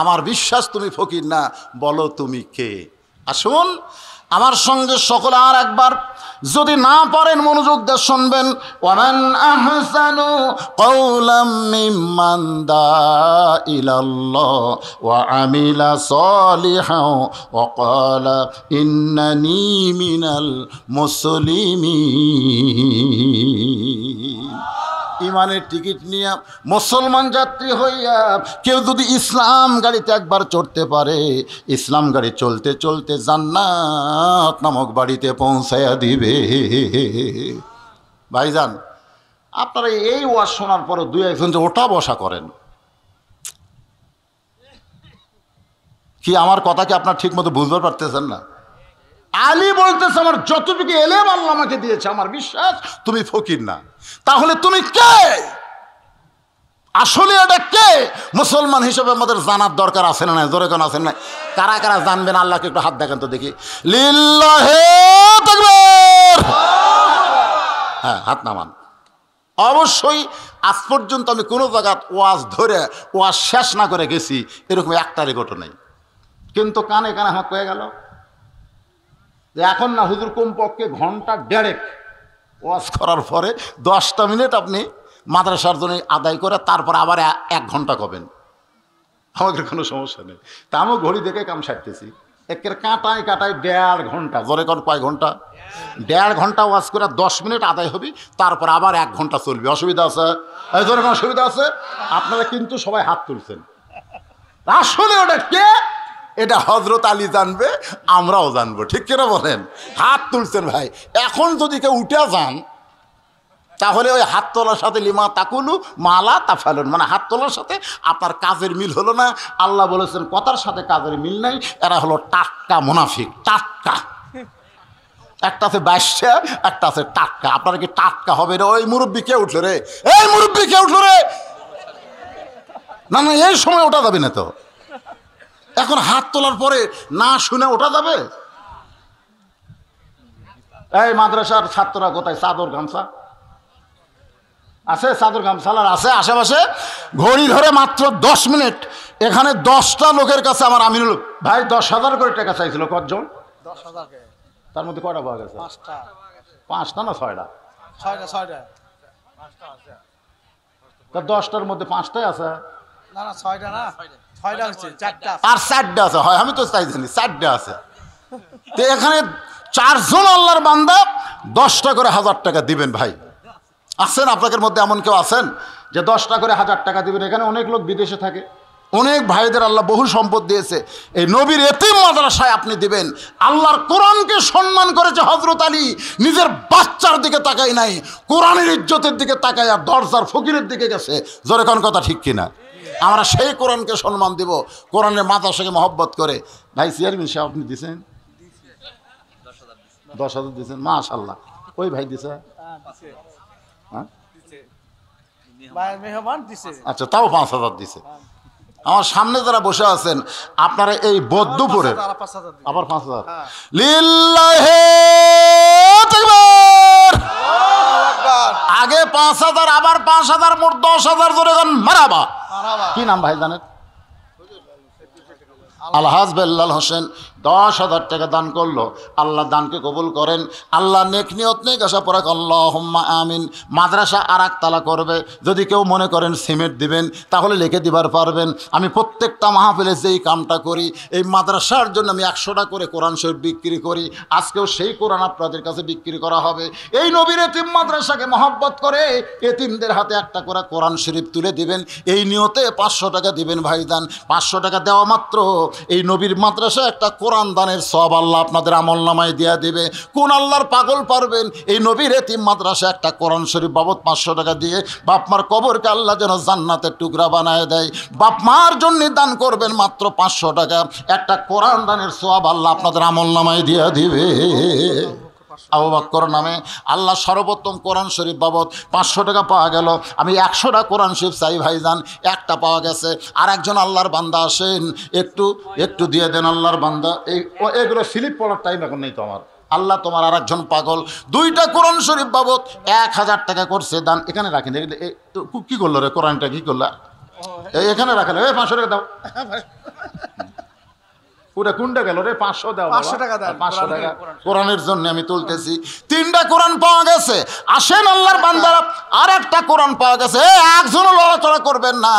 আমার বিশ্বাস তুমি ফকির না বলো তুমি কে আসুন আমার সঙ্গে সকলে আর একবার যদি না পারেন মনোযোগ দিয়ে শুনবেন ওমান আহসানু কওলাম মিম্মান দা ইলাল্লাহ ওয়া আমিলা সলিহাও ওয়া ক্বালা ইন্নানি মিনাল মুসলিমিন ইমানের টিকিট নিয়ে মুসলমান যাত্রী হইয়া কেউ যদি ইসলাম গাড়িতে একবার চড়তে পারে ইসলাম গাড়ি চলতে চলতে জান্নাত নামক বাড়িতে পৌঁছাইয়া দিবে ভাইজান আপনারা এই ওয়াজ শোনার পরে দুই একজন যে ওটা বসা করেন কি আমার কথা কি আপনার ঠিক মতো বুঝতে পারতেছেন না আলী বলতেছে আমার যতটুকু এলে আল্লাহ আমাকে দিয়েছে আমার বিশ্বাস তুমি ফকির না তাহলে তুমি কে আসলে এটা কে মুসলমান হিসেবে আমাদের জানার দরকার আছে না জোরে কেন আছে না কারা কারা জানবেন আল্লাহকে একটু হাত দেখেন তো দেখি লিল্লাহে হ্যাঁ হাত নামান অবশ্যই আজ পর্যন্ত আমি কোনো জায়গা ওয়াজ ধরে ওয়াজ শেষ না করে গেছি এরকম একটা রেকর্ডও নেই কিন্তু কানে কানে হাত হয়ে গেল যে এখন না হুজুর কমপক্ষে ঘন্টা ডেড়েক ওয়াশ করার পরে দশটা মিনিট আপনি মাদ্রাসার জন্য আদায় করে তারপর আবার এক ঘন্টা কবেন আমাদের কোনো সমস্যা নেই তা আমিও ঘড়ি দেখে কাম সারতেছি একের কাঁটায় কাঁটায় দেড় ঘন্টা জোরে কর কয় ঘন্টা দেড় ঘন্টা ওয়াশ করে দশ মিনিট আদায় হবে তারপর আবার এক ঘন্টা চলবে অসুবিধা আছে জোরে কোনো অসুবিধা আছে আপনারা কিন্তু সবাই হাত তুলছেন আসলে ওটা কে এটা হজরত আলী জানবে আমরাও জানবো ঠিক কিনা বলেন হাত তুলছেন ভাই এখন যদি কেউ উঠে যান তাহলে ওই হাত তোলার সাথে লিমা তাকুলু মালা তা ফেলুন মানে হাত তোলার সাথে আপনার কাজের মিল হলো না আল্লাহ বলেছেন কথার সাথে কাজের মিল নাই এরা হলো টাটকা মুনাফিক টাটকা একটা আছে বাইশা একটা আছে টাটকা আপনার কি টাটকা হবে রে ওই মুরব্বী কে উঠলো রে এই মুরব্বী কে উঠলো রে না না এই সময় ওটা যাবে না তো এখন হাত তোলার পরে না শুনে ওঠা যাবে এই মাদ্রাসার ছাত্ররা কোথায় চাদর গামছা আছে চাদর গামছালার আছে আশেপাশে ঘড়ি ধরে মাত্র দশ মিনিট এখানে দশটা লোকের কাছে আমার আমিনুল ভাই দশ হাজার করে টাকা চাইছিল কজন তার মধ্যে কটা পাওয়া গেছে পাঁচটা না ছয়টা ছয়টা ছয়টা দশটার মধ্যে পাঁচটাই আছে না না ছয়টা না ছয়টা হচ্ছে চারটা আছে হয় আমি তো তাই জানি চারটা আছে তো এখানে চারজন আল্লাহর বান্দা দশটা করে হাজার টাকা দিবেন ভাই আছেন আপনাদের মধ্যে এমন কেউ আছেন যে দশটা করে হাজার টাকা দিবেন এখানে অনেক লোক বিদেশে থাকে অনেক ভাইদের আল্লাহ বহু সম্পদ দিয়েছে এই নবীর এতিম মাদ্রাসায় আপনি দিবেন আল্লাহর কোরআনকে সম্মান করেছে হজরত আলী নিজের বাচ্চার দিকে তাকাই নাই কোরআনের ইজ্জতের দিকে তাকায় আর দরজার ফকিরের দিকে গেছে জোরে কোন কথা ঠিক কিনা আমরা সেই কোরআনকে সম্মান দেব কোরআনের মাতার সঙ্গে মহব্বত করে ভাই চেয়ারম্যান সাহেব আপনি দিছেন দশ হাজার দিয়েছেন মাশাল্লাহ ওই ভাই হ্যাঁ? দিছে আচ্ছা তাও পাঁচ হাজার দিছে আমার সামনে যারা বসে আছেন আপনারা এই বদ্যপুরে আবার পাঁচ হাজার হ্যাঁ। আগে পাঁচ হাজার আবার পাঁচ হাজার মোট দশ হাজার ধরে মারাবা কি নাম ভাই জানেন আলহাজ বেল্লাল হোসেন দশ হাজার টাকা দান করলো আল্লাহ দানকে কবুল করেন আল্লাহ নেক নিয়ত নেক আশা আল্লাহ আল্লাহম্মা আমিন মাদ্রাসা আর তালা করবে যদি কেউ মনে করেন সিমেন্ট দিবেন তাহলে লিখে দিবার পারবেন আমি প্রত্যেকটা মাহফিলে যেই কামটা করি এই মাদ্রাসার জন্য আমি একশোটা করে কোরআন শরীফ বিক্রি করি আজকেও সেই কোরআন আপনাদের কাছে বিক্রি করা হবে এই নবীর এতিম মাদ্রাসাকে মহব্বত করে এতিমদের হাতে একটা করে কোরআন শরীফ তুলে দিবেন এই নিয়তে পাঁচশো টাকা দিবেন ভাইদান পাঁচশো টাকা দেওয়া মাত্র এই নবীর মাদ্রাসা একটা কোরআন কোরআন দানের সব আল্লাহ আপনাদের আমল নামায় দেয়া দেবে কোন আল্লাহর পাগল পারবেন এই নবীর এতিম মাদ্রাসা একটা কোরআন শরীফ বাবদ পাঁচশো টাকা দিয়ে বাপমার কবরকে আল্লাহ যেন জান্নাতের টুকরা বানায় দেয় বাপমার জন্য দান করবেন মাত্র পাঁচশো টাকা একটা কোরআন দানের সব আল্লাহ আপনাদের আমল নামায় দিয়া দিবে আবু নামে আল্লাহ সর্বোত্তম কোরআন শরীফ বাবদ পাঁচশো টাকা পাওয়া গেল আমি একশোটা কোরআন শরীফ চাই ভাইজান একটা পাওয়া গেছে আর একজন আল্লাহর বান্দা আসেন একটু একটু দিয়ে দেন আল্লাহর বান্দা এই এগুলো স্লিপ পড়ার টাইম এখন নেই তো আমার আল্লাহ তোমার আর একজন পাগল দুইটা কোরআন শরীফ বাবদ এক হাজার টাকা করছে দান এখানে রাখেন কী করলো রে কোরআনটা কী করলো এখানে রাখেন এই পাঁচশো টাকা দাও ওটা কোনটা গেল রে পাঁচশো দাও পাঁচশো টাকা দাও পাঁচশো টাকা কোরআনের জন্য আমি তুলতেছি তিনটা কোরআন পাওয়া গেছে আসেন আল্লাহর বান্দারা আর একটা কোরআন পাওয়া গেছে একজনও লড়াচড়া করবেন না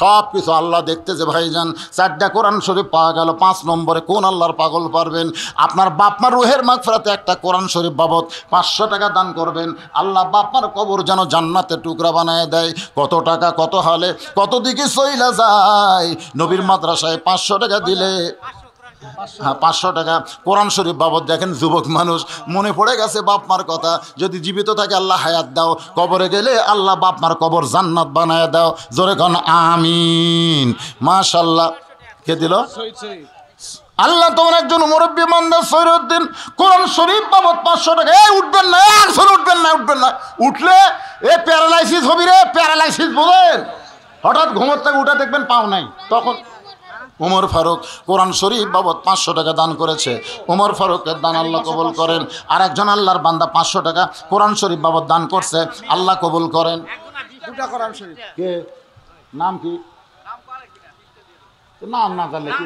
সব কিছু আল্লাহ দেখতেছে ভাই যান চারটা কোরআন শরীফ পাওয়া গেল পাঁচ নম্বরে কোন আল্লাহর পাগল পারবেন আপনার বাপমা রুহের মাগফরাতে একটা কোরআন শরীফ বাবদ পাঁচশো টাকা দান করবেন আল্লাহ বাপমার কবর যেন জান্নাতে টুকরা বানায় দেয় কত টাকা কত হালে কত দিকে চইলা যায় নবীর মাদ্রাসায় পাঁচশো টাকা দিলে হ্যাঁ পাঁচশো টাকা কোরআন শরীফ বাবদ দেখেন যুবক মানুষ মনে পড়ে গেছে বাপ মার কথা যদি জীবিত থাকে আল্লাহ হায়াত দাও কবরে গেলে আল্লাহ বাপ মার কবর জান্নাত বানায় দাও জোরে কন আমিন মাশাল্লাহ কে দিল আল্লাহ তোমার একজন মুরব্বী মান্দা সৈরুদ্দিন কোরআন শরীফ বাবদ পাঁচশো টাকা এই উঠবেন না একশো উঠবেন না উঠবেন না উঠলে এ প্যারালাইসিস হবি রে প্যারালাইসিস বলেন হঠাৎ ঘুমোর থেকে উঠে দেখবেন পাও নাই তখন ওমর ফারুক কোরআন শরীফ বাবদ পাঁচশো টাকা দান করেছে ওমর ফারুকের দান আল্লাহ কবুল করেন আর একজন আল্লাহর বান্দা পাঁচশো টাকা কোরআন শরীফ বাবদ দান করছে আল্লাহ কবুল করেন নাম কি নাম না জানলে কি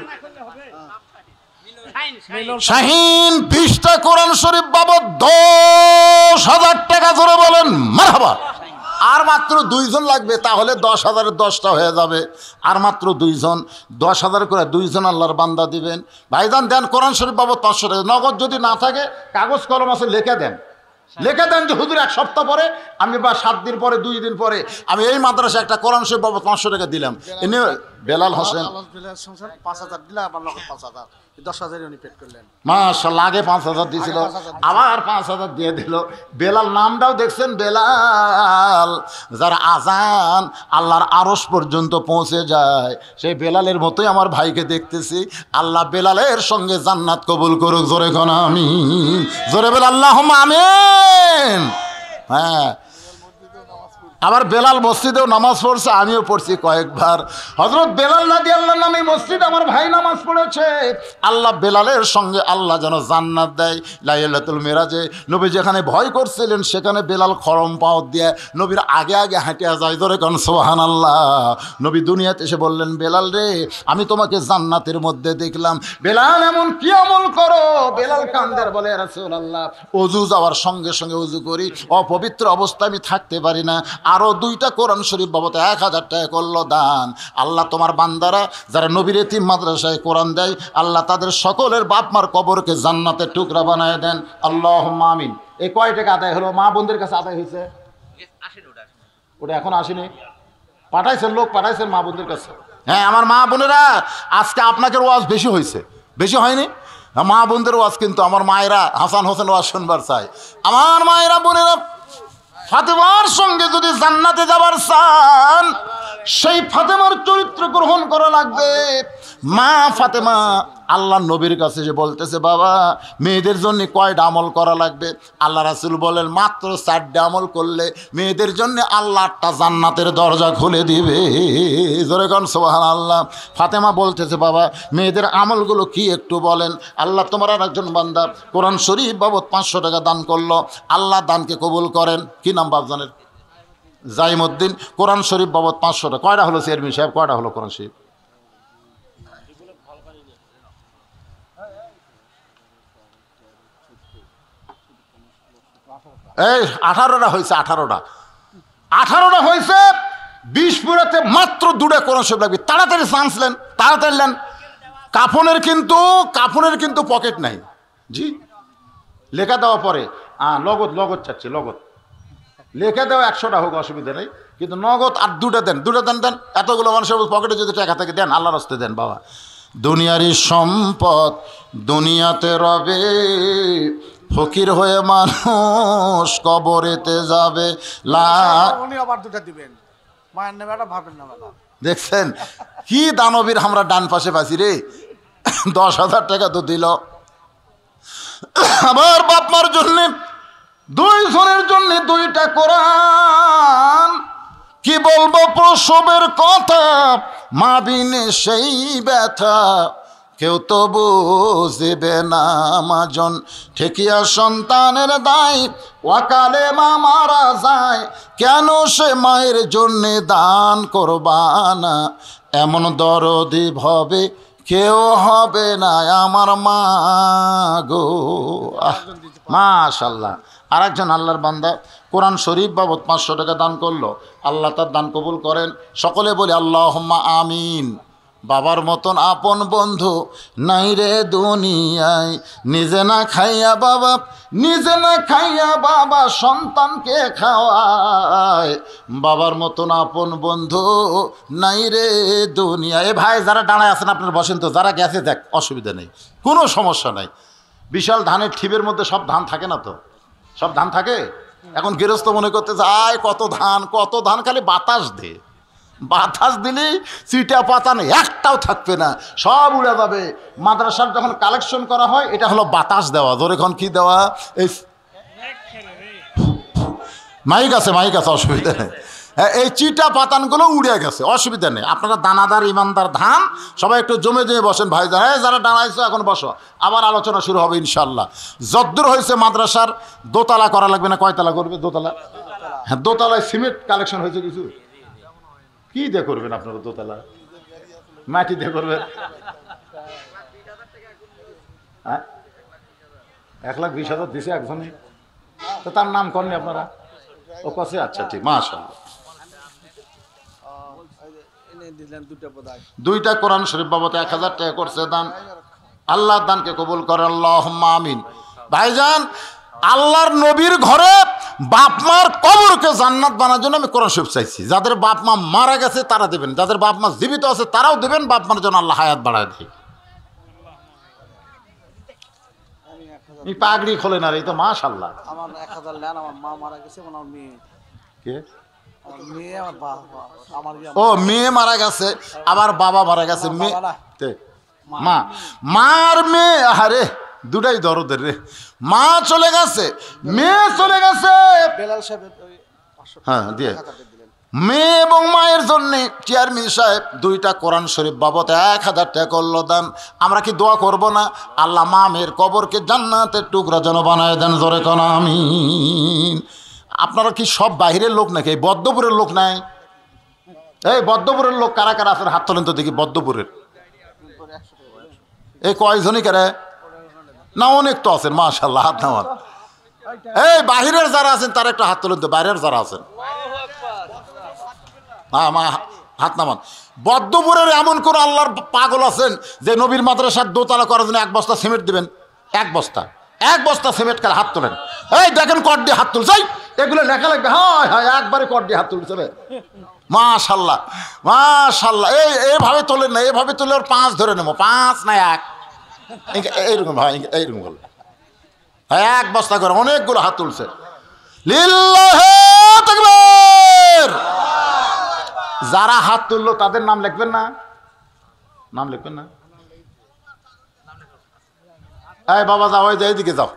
শাহিন বিশটা কোরআন শরীফ বাবদ দশ হাজার টাকা ধরে বলেন মারহাবা আর মাত্র দুইজন লাগবে তাহলে দশ হাজারের দশটা হয়ে যাবে আর মাত্র দুইজন দশ হাজার করে দুইজন আল্লাহর বান্দা দিবেন ভাইজান দেন কোরআন শরীফ বাবদ পাঁচশো টাকা নগদ যদি না থাকে কাগজ কলম আছে লেখে দেন লেখে দেন যে হুদুর এক সপ্তাহ পরে আমি বা সাত দিন পরে দুই দিন পরে আমি এই মাদ্রাসে একটা কোরআন শরীফ বাবদ পাঁচশো টাকা দিলাম এনে বেলাল হোসেন পাঁচ হাজার দিলাম পাঁচ হাজার পাঁচ হাজার দিয়েছিল আবার পাঁচ হাজার দিয়ে বেলাল নামটাও দেখছেন যার আজান আল্লাহর আরস পর্যন্ত পৌঁছে যায় সেই বেলালের মতোই আমার ভাইকে দেখতেছি আল্লাহ বেলালের সঙ্গে জান্নাত কবুল করুক জোরে কোন আমি জোরে বেলা হ্যাঁ আবার বেলাল মসজিদেও নামাজ পড়ছে আমিও পড়ছি কয়েকবার হজরত বেলাল নাদি আল্লাহ নামে মসজিদ আমার ভাই নামাজ পড়েছে আল্লাহ বেলালের সঙ্গে আল্লাহ যেন জান্নাত দেয় লাইলাতুল মেরাজে নবী যেখানে ভয় করছিলেন সেখানে বেলাল খরম পাওয়ার দিয়ে নবীর আগে আগে হাঁটিয়া যায় ধরে কারণ সোহান আল্লাহ নবী দুনিয়াতে এসে বললেন বেলাল রে আমি তোমাকে জান্নাতের মধ্যে দেখলাম বেলাল এমন কি আমল করো বেলাল কান্দার বলে রাসুল আল্লাহ অজু যাওয়ার সঙ্গে সঙ্গে অজু করি অপবিত্র অবস্থা আমি থাকতে পারি না আরও দুইটা কোরআন শরীফ বাবদ এক হাজার টাকা করলো দান আল্লাহ তোমার বান্দারা যারা নবীর এতিম মাদ্রাসায় কোরআন দেয় আল্লাহ তাদের সকলের বাপ মার কবরকে জান্নাতের টুকরা বানায় দেন আল্লাহ মামিন এই কয় টাকা আদায় হলো মা বোনদের কাছে আদায় হয়েছে ওটা এখন আসেনি পাঠাইছেন লোক পাঠাইছেন মা বোনদের কাছে হ্যাঁ আমার মা বোনেরা আজকে আপনাকে ওয়াজ বেশি হয়েছে বেশি হয়নি মা বোনদের ওয়াজ কিন্তু আমার মায়েরা হাসান হোসেন ওয়াজ শুনবার চাই আমার মায়েরা বোনেরা ফাতেমার সঙ্গে যদি জান্নাতে যাবার চান সেই ফাতেমার চরিত্র গ্রহণ করা লাগবে মা ফাতেমা আল্লাহ নবীর কাছে যে বলতেছে বাবা মেয়েদের জন্য কয়টা আমল করা লাগবে আল্লাহ রাসুল বলেন মাত্র চারটে আমল করলে মেয়েদের জন্য আল্লাহ জান্নাতের দরজা খুলে দিবে যেরকম সোহান আল্লাহ ফাতেমা বলতেছে বাবা মেয়েদের আমলগুলো কি একটু বলেন আল্লাহ তোমার আর একজন বান্দা কোরআন শরীফ বাবদ পাঁচশো টাকা দান করলো আল্লাহ দানকে কবুল করেন কি নাম বাবজানের জাইমুদ্দিন কোরআন শরীফ বাবদ পাঁচশো টাকা কয়টা হলো চেয়ারম্যান সাহেব কয়টা হলো কোরআন শরীফ এই আঠারোটা হয়েছে আঠারোটা আঠারোটা হয়েছে বিষপুরাতে মাত্র দুটো কোনো সব লাগবে তাড়াতাড়ি চান্স নেন তাড়াতাড়ি নেন কাফনের কিন্তু কাফনের কিন্তু পকেট নাই জি লেখা দেওয়া পরে হ্যাঁ নগদ নগদ চাচ্ছি নগদ লেখা দেওয়া একশোটা হোক অসুবিধা নেই কিন্তু নগদ আর দুটা দেন দুটা দেন দেন এতগুলো মানুষের পকেটে যদি টাকা থাকে দেন আল্লাহ রাস্তে দেন বাবা দুনিয়ারই সম্পদ দুনিয়াতে রবে ফকির হয়ে মানুষ কবরেতে যাবে দেখছেন কি দানবীর আমরা ডান পাশে পাচ্ছি রে দশ হাজার টাকা তো দিল আবার বাপমার জন্যে দুই জনের জন্য দুইটা কোরআন কি বলবো প্রসবের কথা মাবিনে সেই ব্যথা কেউ তো বুঝবে না মাজন ঠেকিয়া সন্তানের দায় ওয়াকালে মা মারা যায় কেন সে মায়ের জন্যে দান করবানা এমন দরদি ভবে কেউ হবে না আমার মা গো মাশাল্লাহ আর একজন আল্লাহর বান্দা কোরআন শরীফ বাবদ পাঁচশো টাকা দান করলো আল্লাহ তার দান কবুল করেন সকলে বলি আল্লাহ আমিন বাবার মতন আপন বন্ধু নাই রে দুনিয়ায় নিজে না খাইয়া বাবা নিজে না খাইয়া বাবা সন্তানকে খাওয়ায় বাবার মতন আপন বন্ধু নাই রে দুনিয়ায় ভাই যারা দাঁড়ায় আছেন আপনার বসেন তো যারা গেছে দেখ অসুবিধা নেই কোনো সমস্যা নাই বিশাল ধানের ঠিবের মধ্যে সব ধান থাকে না তো সব ধান থাকে এখন গৃহস্থ মনে করতে আয় কত ধান কত ধান খালি বাতাস দে বাতাস দিলেই চিটা পাতান একটাও থাকবে না সব উড়ে যাবে মাদ্রাসার যখন কালেকশন করা হয় এটা হলো বাতাস দেওয়া ধরে এখন কী দেওয়া এই মাইক আছে মাইক আছে অসুবিধা নেই হ্যাঁ এই চিটা পাতানগুলো উড়ে গেছে অসুবিধা নেই আপনারা দানাদার ইমানদার ধান সবাই একটু জমে জমে বসেন ভাই হ্যাঁ যারা দাঁড়াইছো এখন বসো আবার আলোচনা শুরু হবে ইনশাল্লাহ যদ্দূর হয়েছে মাদ্রাসার দোতলা করা লাগবে না কয়তলা করবে দোতলা হ্যাঁ দোতলায় সিমেন্ট কালেকশন হয়েছে কিছু কি দিয়ে করবেন আপনারা দোতলা মাটি দিয়ে করবেন হ্যাঁ? এক লাখ বিশ হাজার দিছে একজনে তো তার নাম করেনি আপনারা ও কাছে আচ্ছা ঠিক মাশাল দুইটা কোরআন শরীফ বাবদ এক হাজার টাকা করছে দান আল্লাহ দানকে কবুল করে আল্লাহ আমিন ভাইজান আল্লাহর নবীর ঘরে বাপ মার কবরকে জান্নাত বানার জন্য আমি কোরআন শরীফ চাইছি যাদের বাপ মা মারা গেছে তারা দেবেন যাদের বাপ মা জীবিত আছে তারাও দেবেন বাপ মার জন্য আল্লাহ হায়াত বাড়ায় দেয় পাগড়ি খোলে না এই তো আমার মা মারা ও মেয়ে মারা গেছে আবার বাবা মারা গেছে মেয়ে মা মার মেয়ে আরে দুটাই দরদের রে মা চলে গেছে মেয়ে চলে গেছে হ্যাঁ দিয়ে মেয়ে এবং মায়ের জন্য চেয়ারম্যান সাহেব দুইটা কোরআন শরীফ বাবদ এক হাজার টাকা করলো দেন আমরা কি দোয়া করব না আল্লাহ মা মেয়ের কবরকে জান্নাতের টুকরা যেন বানায় দেন জোরে কনা আমি আপনারা কি সব বাহিরের লোক নাকি এই বদ্মপুরের লোক নাই এই বদ্মপুরের লোক কারা কারা আছেন হাত তোলেন তো দেখি বদ্মপুরের এই কয়জনই কারা না অনেক তো আছেন মাশাল্লাহ হাত নামান এই বাহিরের যারা আছেন তার একটা হাত তুলেন তো বাইরের যারা আছেন হ্যাঁ মা হাত নামান বদ্মপুরের এমন কোন আল্লাহর পাগল আছেন যে নবীর মাদ্রাসার দোতলা করার জন্য এক বস্তা সিমেন্ট দিবেন এক বস্তা এক বস্তা সিমেন্ট কার হাত তোলেন এই দেখেন কর দিয়ে হাত তুলছে এগুলো লেখা লাগবে হ্যাঁ হ্যাঁ একবারে কর দিয়ে হাত তুলছে রে মাশাল্লাহ মাশাল্লাহ এই এভাবে তোলেন না এভাবে তুলে ওর পাঁচ ধরে নেবো পাঁচ না এক এইরকম ভাই এইরকম করলে হ্যাঁ এক বস্তা করে অনেকগুলো হাত তুলছে যারা হাত তুললো তাদের নাম লিখবেন না নাম লিখবেন না এই বাবা যাও ওই যে এইদিকে যাও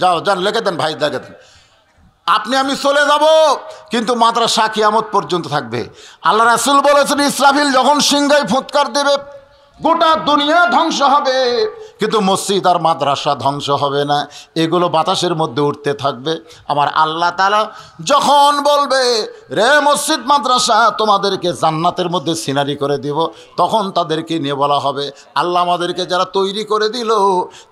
যাও যান লেখে দেন ভাই দেখে দেন আপনি আমি চলে যাব কিন্তু মাত্রা সাকিয়ামত পর্যন্ত থাকবে আল্লাহ রাসুল বলেছেন ইসরাফিল যখন সিংহাই ফুৎকার দেবে গোটা দুনিয়া ধ্বংস হবে কিন্তু মসজিদ আর মাদ্রাসা ধ্বংস হবে না এগুলো বাতাসের মধ্যে উঠতে থাকবে আমার আল্লাহ তালা যখন বলবে রে মসজিদ মাদ্রাসা তোমাদেরকে জান্নাতের মধ্যে সিনারি করে দিব তখন তাদেরকে নিয়ে বলা হবে আল্লাহ আমাদেরকে যারা তৈরি করে দিল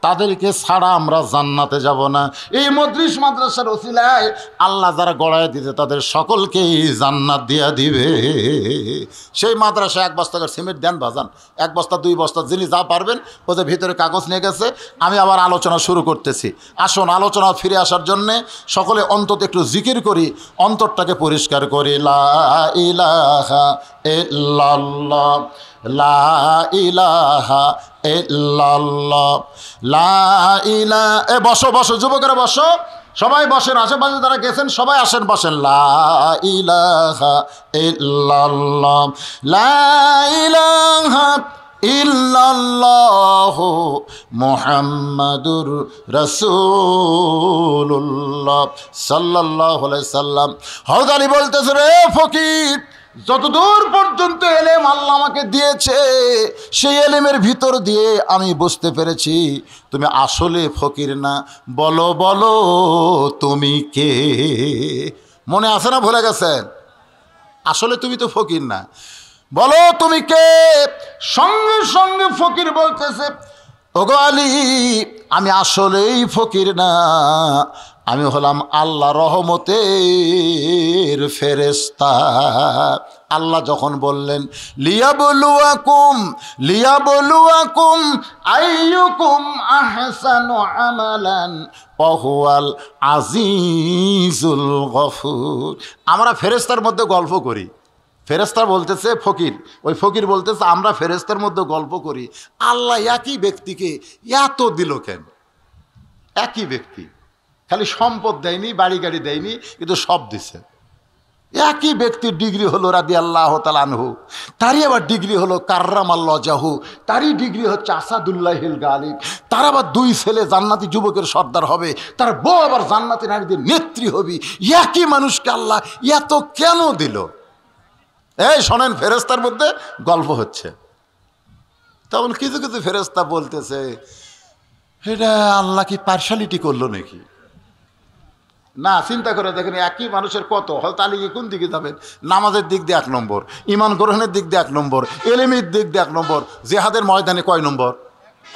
তাদেরকে ছাড়া আমরা জান্নাতে যাব না এই মদ্রিস মাদ্রাসার ওসিলায় আল্লাহ যারা গড়ায় দিতে তাদের সকলকেই জান্নাত দিয়া দিবে সেই মাদ্রাসা এক বস্তা সিমেন্ট দেন ভাজান এক বস্তা দুই বস্তা যিনি যা পারবেন ওদের ভিতরে কাগজ নিয়ে গেছে আমি আবার আলোচনা শুরু করতেছি আসুন আলোচনা ফিরে আসার জন্যে সকলে অন্তত একটু জিকির করি অন্তরটাকে পরিষ্কার করি লা ইলাহা লা ইলাহা লা ইলা এ বসো বসো যুবকেরা বসো সবাই বসেন আশেপাশে যারা গেছেন সবাই আসেন বসেন লাহা ইলাহা ইল্লাল্লাহ ইল্লাল্লাহ মোহাম্মদুর রসুল্লাহ সাল্লাহ সাল্লাম হজরত আলী বলতেছে রে ফকির যতদূর পর্যন্ত এলেম আল্লাহ আমাকে দিয়েছে সেই এলেমের ভিতর দিয়ে আমি বুঝতে পেরেছি তুমি আসলে ফকির না বলো বলো তুমি কে মনে আছে না ভুলে গেছেন আসলে তুমি তো ফকির না বলো তুমি কে সঙ্গে সঙ্গে ফকির বলতেছে ওগো আলী আমি আসলেই ফকির না আমি হলাম আল্লাহ রহমতের ফেরেস্তা আল্লাহ যখন বললেন লিয়া বলুয়াকুম লিয়া বলুয়াকুম আইয়ুকুম আহসান আমালান অহুয়াল আজিজুল গফুর আমরা ফেরেস্তার মধ্যে গল্প করি ফেরেস্তা বলতেছে ফকির ওই ফকির বলতেছে আমরা ফেরেস্তার মধ্যে গল্প করি আল্লাহ একই ব্যক্তিকে এত দিল কেন একই ব্যক্তি খালি সম্পদ দেয়নি বাড়ি গাড়ি দেয়নি কিন্তু সব দিছে একই ব্যক্তির ডিগ্রি হলো রাদি আল্লাহ তালানহু তারই আবার ডিগ্রি হলো কার্রাম আল্লাহ জাহু তারই ডিগ্রি হচ্ছে আসাদুল্লাহিল গালিব তার আবার দুই ছেলে জান্নাতি যুবকের সর্দার হবে তার বউ আবার জান্নাতি নারীদের নেত্রী হবি একই মানুষকে আল্লাহ এত কেন দিল এই শোনেন ফেরেস্তার মধ্যে গল্প হচ্ছে তখন কিছু কিছু ফেরেস্তা বলতেছে এটা আল্লাহ কি পার্সালিটি করলো নাকি না চিন্তা করে দেখেন একই মানুষের কত হল আলিগে কোন দিকে যাবেন নামাজের দিক দিয়ে এক নম্বর ইমান গ্রহণের দিক দিয়ে এক নম্বর এলিমির দিক দিয়ে এক নম্বর জেহাদের ময়দানে কয় নম্বর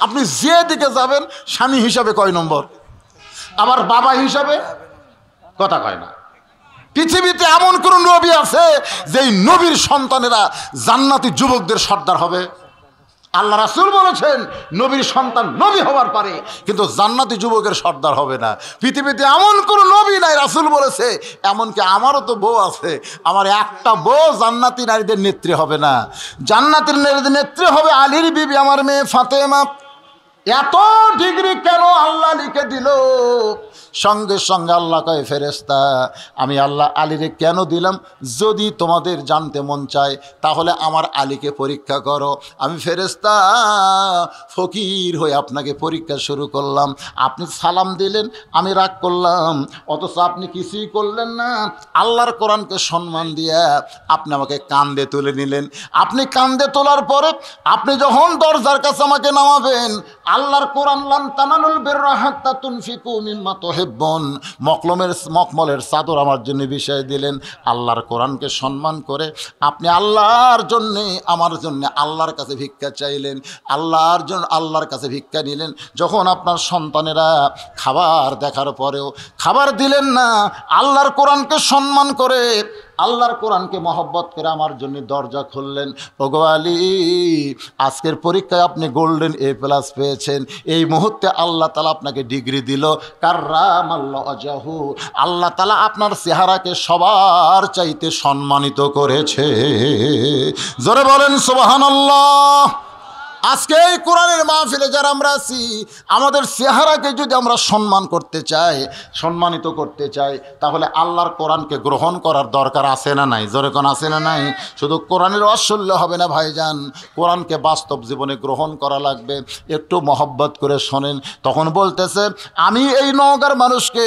আপনি যে দিকে যাবেন স্বামী হিসাবে কয় নম্বর আবার বাবা হিসাবে কথা কয় না পৃথিবীতে এমন কোন নবী আছে যেই নবীর সন্তানেরা জান্নাতি যুবকদের সর্দার হবে আল্লাহ রাসুল বলেছেন নবীর সন্তান নবী হবার পারে কিন্তু জান্নাতি যুবকের সর্দার হবে না পৃথিবীতে এমন কোনো নবী নাই রাসুল বলেছে এমনকি আমারও তো বউ আছে আমার একটা বউ জান্নাতি নারীদের নেত্রী হবে না জান্নাতির নারীদের নেত্রী হবে আলীর বিবি আমার মেয়ে ফাতেমা এত ডিগ্রি কেন আল্লাহ লিখে দিল সঙ্গে সঙ্গে আল্লাহ কয়ে ফেরেস্তা আমি আল্লাহ আলীরে কেন দিলাম যদি তোমাদের জানতে মন চায় তাহলে আমার আলীকে পরীক্ষা করো আমি ফেরেস্তা ফকির হয়ে আপনাকে পরীক্ষা শুরু করলাম আপনি সালাম দিলেন আমি রাগ করলাম অথচ আপনি কিছুই করলেন না আল্লাহর কোরআনকে সম্মান দিয়া আপনি আমাকে কান্দে তুলে নিলেন আপনি কান্দে তোলার পরে আপনি যখন দরজার কাছে আমাকে নামাবেন আল্লাহর কোরআন লান তানানুল বের তা তুনফিকু মিম্মা তোহে বোন মকলমের মকমলের চাদর আমার জন্য বিষয় দিলেন আল্লাহর কোরআনকে সম্মান করে আপনি আল্লাহর জন্যে আমার জন্য আল্লাহর কাছে ভিক্ষা চাইলেন আল্লাহর জন্য আল্লাহর কাছে ভিক্ষা নিলেন যখন আপনার সন্তানেরা খাবার দেখার পরেও খাবার দিলেন না আল্লাহর কোরআনকে সম্মান করে আল্লাহর কোরআনকে মহব্বত করে আমার জন্য দরজা খুললেন ওগোয়ালি আজকের পরীক্ষায় আপনি গোল্ডেন এ প্লাস পেয়েছেন এই মুহূর্তে আল্লাহ তালা আপনাকে ডিগ্রি দিল কার্রাম আল্লাহ অজাহু আল্লাহ তালা আপনার চেহারাকে সবার চাইতে সম্মানিত করেছে জোরে বলেন সুবাহান আল্লাহ আজকে এই কোরআনের মাহফিলে যারা আমরা আছি আমাদের চেহারাকে যদি আমরা সম্মান করতে চাই সম্মানিত করতে চাই তাহলে আল্লাহর কোরআনকে গ্রহণ করার দরকার আছে না নাই জোরে কোন আছে না নাই শুধু কোরআনের অশল্য হবে না ভাইজান কোরআনকে বাস্তব জীবনে গ্রহণ করা লাগবে একটু মহব্বত করে শোনেন তখন বলতেছে আমি এই নওগার মানুষকে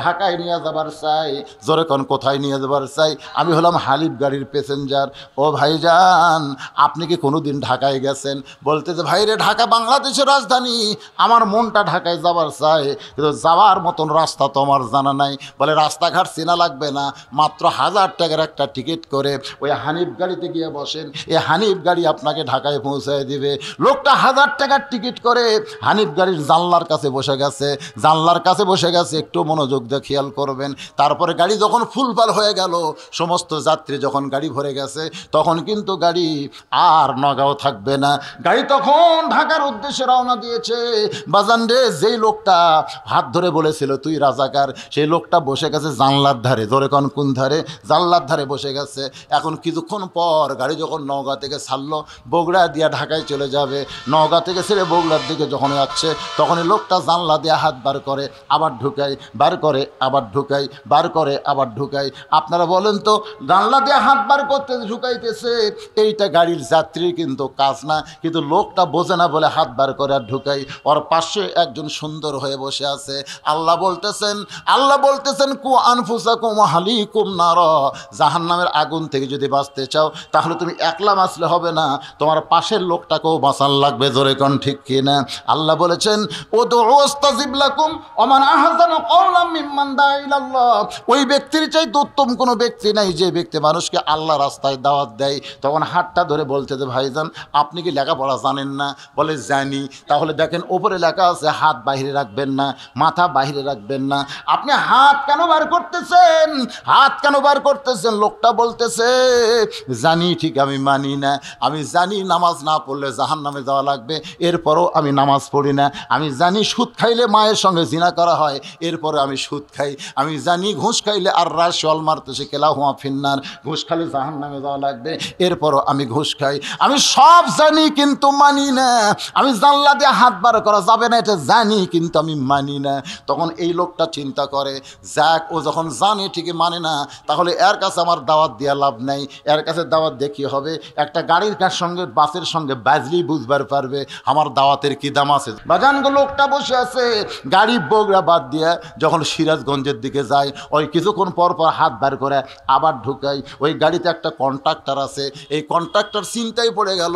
ঢাকায় নিয়ে যাবার চাই জোরে কোন কোথায় নিয়ে যাবার চাই আমি হলাম হালিফ গাড়ির প্যাসেঞ্জার ও ভাইজান আপনি কি কোনো দিন ঢাকায় গেছেন বল বলতেছে ভাই রে ঢাকা বাংলাদেশের রাজধানী আমার মনটা ঢাকায় যাবার চায় কিন্তু যাওয়ার মতন রাস্তা তো আমার জানা নাই বলে রাস্তাঘাট চেনা লাগবে না মাত্র হাজার টাকার একটা টিকিট করে ওই হানিফ গাড়িতে গিয়ে বসেন এই হানিফ গাড়ি আপনাকে ঢাকায় পৌঁছায় দিবে লোকটা হাজার টাকার টিকিট করে হানিফ গাড়ির জানলার কাছে বসে গেছে জানলার কাছে বসে গেছে একটু মনোযোগ দিয়ে খেয়াল করবেন তারপরে গাড়ি যখন ফুলফাল হয়ে গেল সমস্ত যাত্রী যখন গাড়ি ভরে গেছে তখন কিন্তু গাড়ি আর নগাও থাকবে না গাড়ি তখন ঢাকার উদ্দেশ্যে রওনা দিয়েছে বাজান রে যেই লোকটা হাত ধরে বলেছিল তুই রাজাকার সেই লোকটা বসে গেছে জানলার ধারে ধরে কন কোন ধারে জানলার ধারে বসে গেছে এখন কিছুক্ষণ পর গাড়ি যখন নওগাঁ থেকে ছাড়লো বগুড়া দিয়া ঢাকায় চলে যাবে নওগাঁ থেকে ছেড়ে বগুড়ার দিকে যখন যাচ্ছে তখন এই লোকটা জানলা দিয়ে হাত বার করে আবার ঢুকাই বার করে আবার ঢুকাই বার করে আবার ঢুকাই আপনারা বলেন তো জানলা দিয়ে হাত বার করতে ঢুকাইতেছে এইটা গাড়ির যাত্রীর কিন্তু কাজ না কিন্তু লোক লোকটা বোঝে না বলে হাত বার করে ঢুকাই ওর পাশে একজন সুন্দর হয়ে বসে আছে আল্লাহ বলতেছেন আল্লাহ বলতেছেন কু আনফুসা কুম হালি কুম নার জাহান নামের আগুন থেকে যদি বাঁচতে চাও তাহলে তুমি একলা বাঁচলে হবে না তোমার পাশের লোকটাকেও বাঁচান লাগবে জোরে কন ঠিক কিনা আল্লাহ বলেছেন ও তো ওস্তাজিবলাকুম অমান আহাজান কওলাম মিম্মান ওই ব্যক্তির চাই উত্তম কোনো ব্যক্তি নাই যে ব্যক্তি মানুষকে আল্লাহ রাস্তায় দাওয়াত দেয় তখন হাতটা ধরে বলতে যে ভাইজান আপনি কি লেখাপড়া জানেন না বলে জানি তাহলে দেখেন ওপরে লেখা আছে হাত বাহিরে রাখবেন না মাথা বাহিরে রাখবেন না আপনি হাত কেন বার করতেছেন হাত কেন বার করতেছেন লোকটা বলতেছে জানি ঠিক আমি মানি না আমি জানি নামাজ না পড়লে জাহান নামে যাওয়া লাগবে এরপরও আমি নামাজ পড়ি না আমি জানি সুদ খাইলে মায়ের সঙ্গে জিনা করা হয় এরপরে আমি সুদ খাই আমি জানি ঘুষ খাইলে আর রাস সল মারতেছে কেলা হুয়া ফিন্নার ঘুষ খাইলে জাহান নামে যাওয়া লাগবে এরপরও আমি ঘুষ খাই আমি সব জানি কিন্তু মানি না আমি জানলা দিয়ে হাত বার করা যাবে না এটা জানি কিন্তু আমি মানি না তখন এই লোকটা চিন্তা করে যাক ও যখন জানে ঠিকই মানে না তাহলে এর কাছে আমার দাওয়াত দেওয়া লাভ নেই এর কাছে দাওয়াত দেখি হবে একটা গাড়ির কার সঙ্গে বাসের সঙ্গে বাজলি বুঝবার পারবে আমার দাওয়াতের কি দাম আছে বাজান লোকটা বসে আছে গাড়ি বগড়া বাদ দিয়ে যখন সিরাজগঞ্জের দিকে যায় ওই কিছুক্ষণ পর পর হাত বার করে আবার ঢুকাই ওই গাড়িতে একটা কন্ট্রাক্টর আছে এই কন্ট্রাক্টর চিন্তাই পড়ে গেল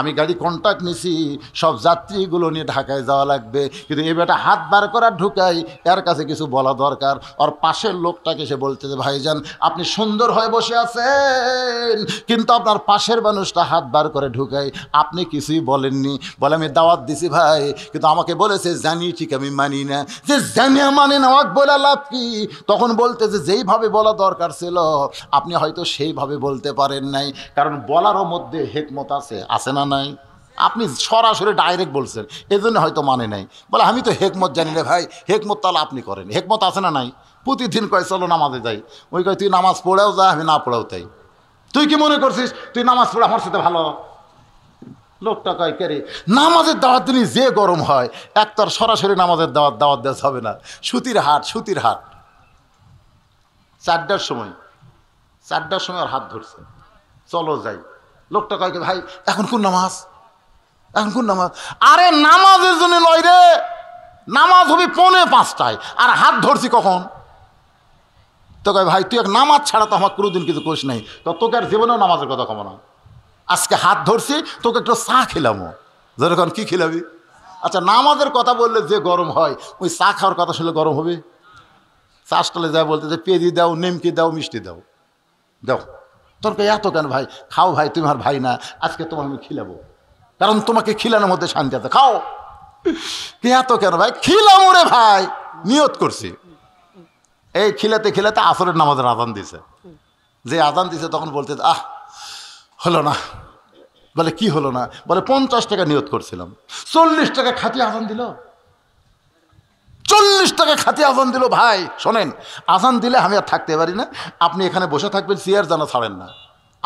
আমি গাড়ি কন্ট্যাক্ট নিছি সব যাত্রীগুলো নিয়ে ঢাকায় যাওয়া লাগবে কিন্তু এ বেটা হাত বার করার ঢুকাই এর কাছে কিছু বলা দরকার আর পাশের লোকটাকে সে ভাই ভাইজান আপনি সুন্দর হয়ে বসে আছেন কিন্তু আপনার পাশের মানুষটা হাত বার করে ঢুকাই আপনি কিছুই বলেননি বলে আমি দাওয়াত দিছি ভাই কিন্তু আমাকে বলেছে জানি ঠিক আমি মানি না যে জানি মানে না বলে লাভ কি তখন বলতে যে যেইভাবে বলা দরকার ছিল আপনি হয়তো সেইভাবে বলতে পারেন নাই কারণ বলারও মধ্যে হেকমত আছে আছে না নাই আপনি সরাসরি ডাইরেক্ট বলছেন এজন্য হয়তো মানে নাই বলে আমি তো হেকমত জানি রে ভাই হেকমত তাহলে আপনি করেন হেকমত আছে না নাই প্রতিদিন কয় চলো নামাজে যাই ওই কয় তুই নামাজ পড়েও যা আমি না পড়েও তাই তুই কি মনে করছিস তুই নামাজ পড়ে আমার সাথে ভালো লোকটা কয় কেরে নামাজের দাওয়াত তিনি যে গরম হয় এক তার সরাসরি নামাজের দাওয়াত দাওয়াত দেওয়া হবে না সুতির হাট সুতির হাট চারটার সময় চারটার সময় আর হাত ধরছে চলো যাই লোকটা কয় কে ভাই এখন কোন নামাজ এখন কোন নামাজ আরে নামাজের জন্য নয় রে নামাজ হবি পৌনে পাঁচটায় আর হাত ধরছি কখন তো ভাই তুই এক নামাজ ছাড়া তো আমার কোনোদিন কিছু করিস নাই তো তোকে আর জীবনেও নামাজের কথা কমো না আজকে হাত ধরছি তোকে একটু চা খেলাম যেরকম কি খেলাবি আচ্ছা নামাজের কথা বললে যে গরম হয় ওই চা খাওয়ার কথা শুনলে গরম হবে চাষটালে যা বলতে যে পেঁজি দাও নিমকি দাও মিষ্টি দাও দাও তোর এত কেন ভাই খাও ভাই তুমি আমার ভাই না আজকে তোমার আমি খিলাবো কারণ তোমাকে খিলানোর মধ্যে শান্তি আছে খাও কে এত কেন ভাই খিলাম রে ভাই নিয়ত করছি এই খিলাতে খিলাতে আসরের নামাজের আদান দিছে যে আদান দিছে তখন বলতে আহ হলো না বলে কি হলো না বলে পঞ্চাশ টাকা নিয়ত করছিলাম চল্লিশ টাকা খাতি আদান দিল চল্লিশ টাকা খাতি আজান দিল ভাই শোনেন আজান দিলে আমি আর থাকতে পারি না আপনি এখানে বসে থাকবেন চেয়ার জানা ছাড়েন না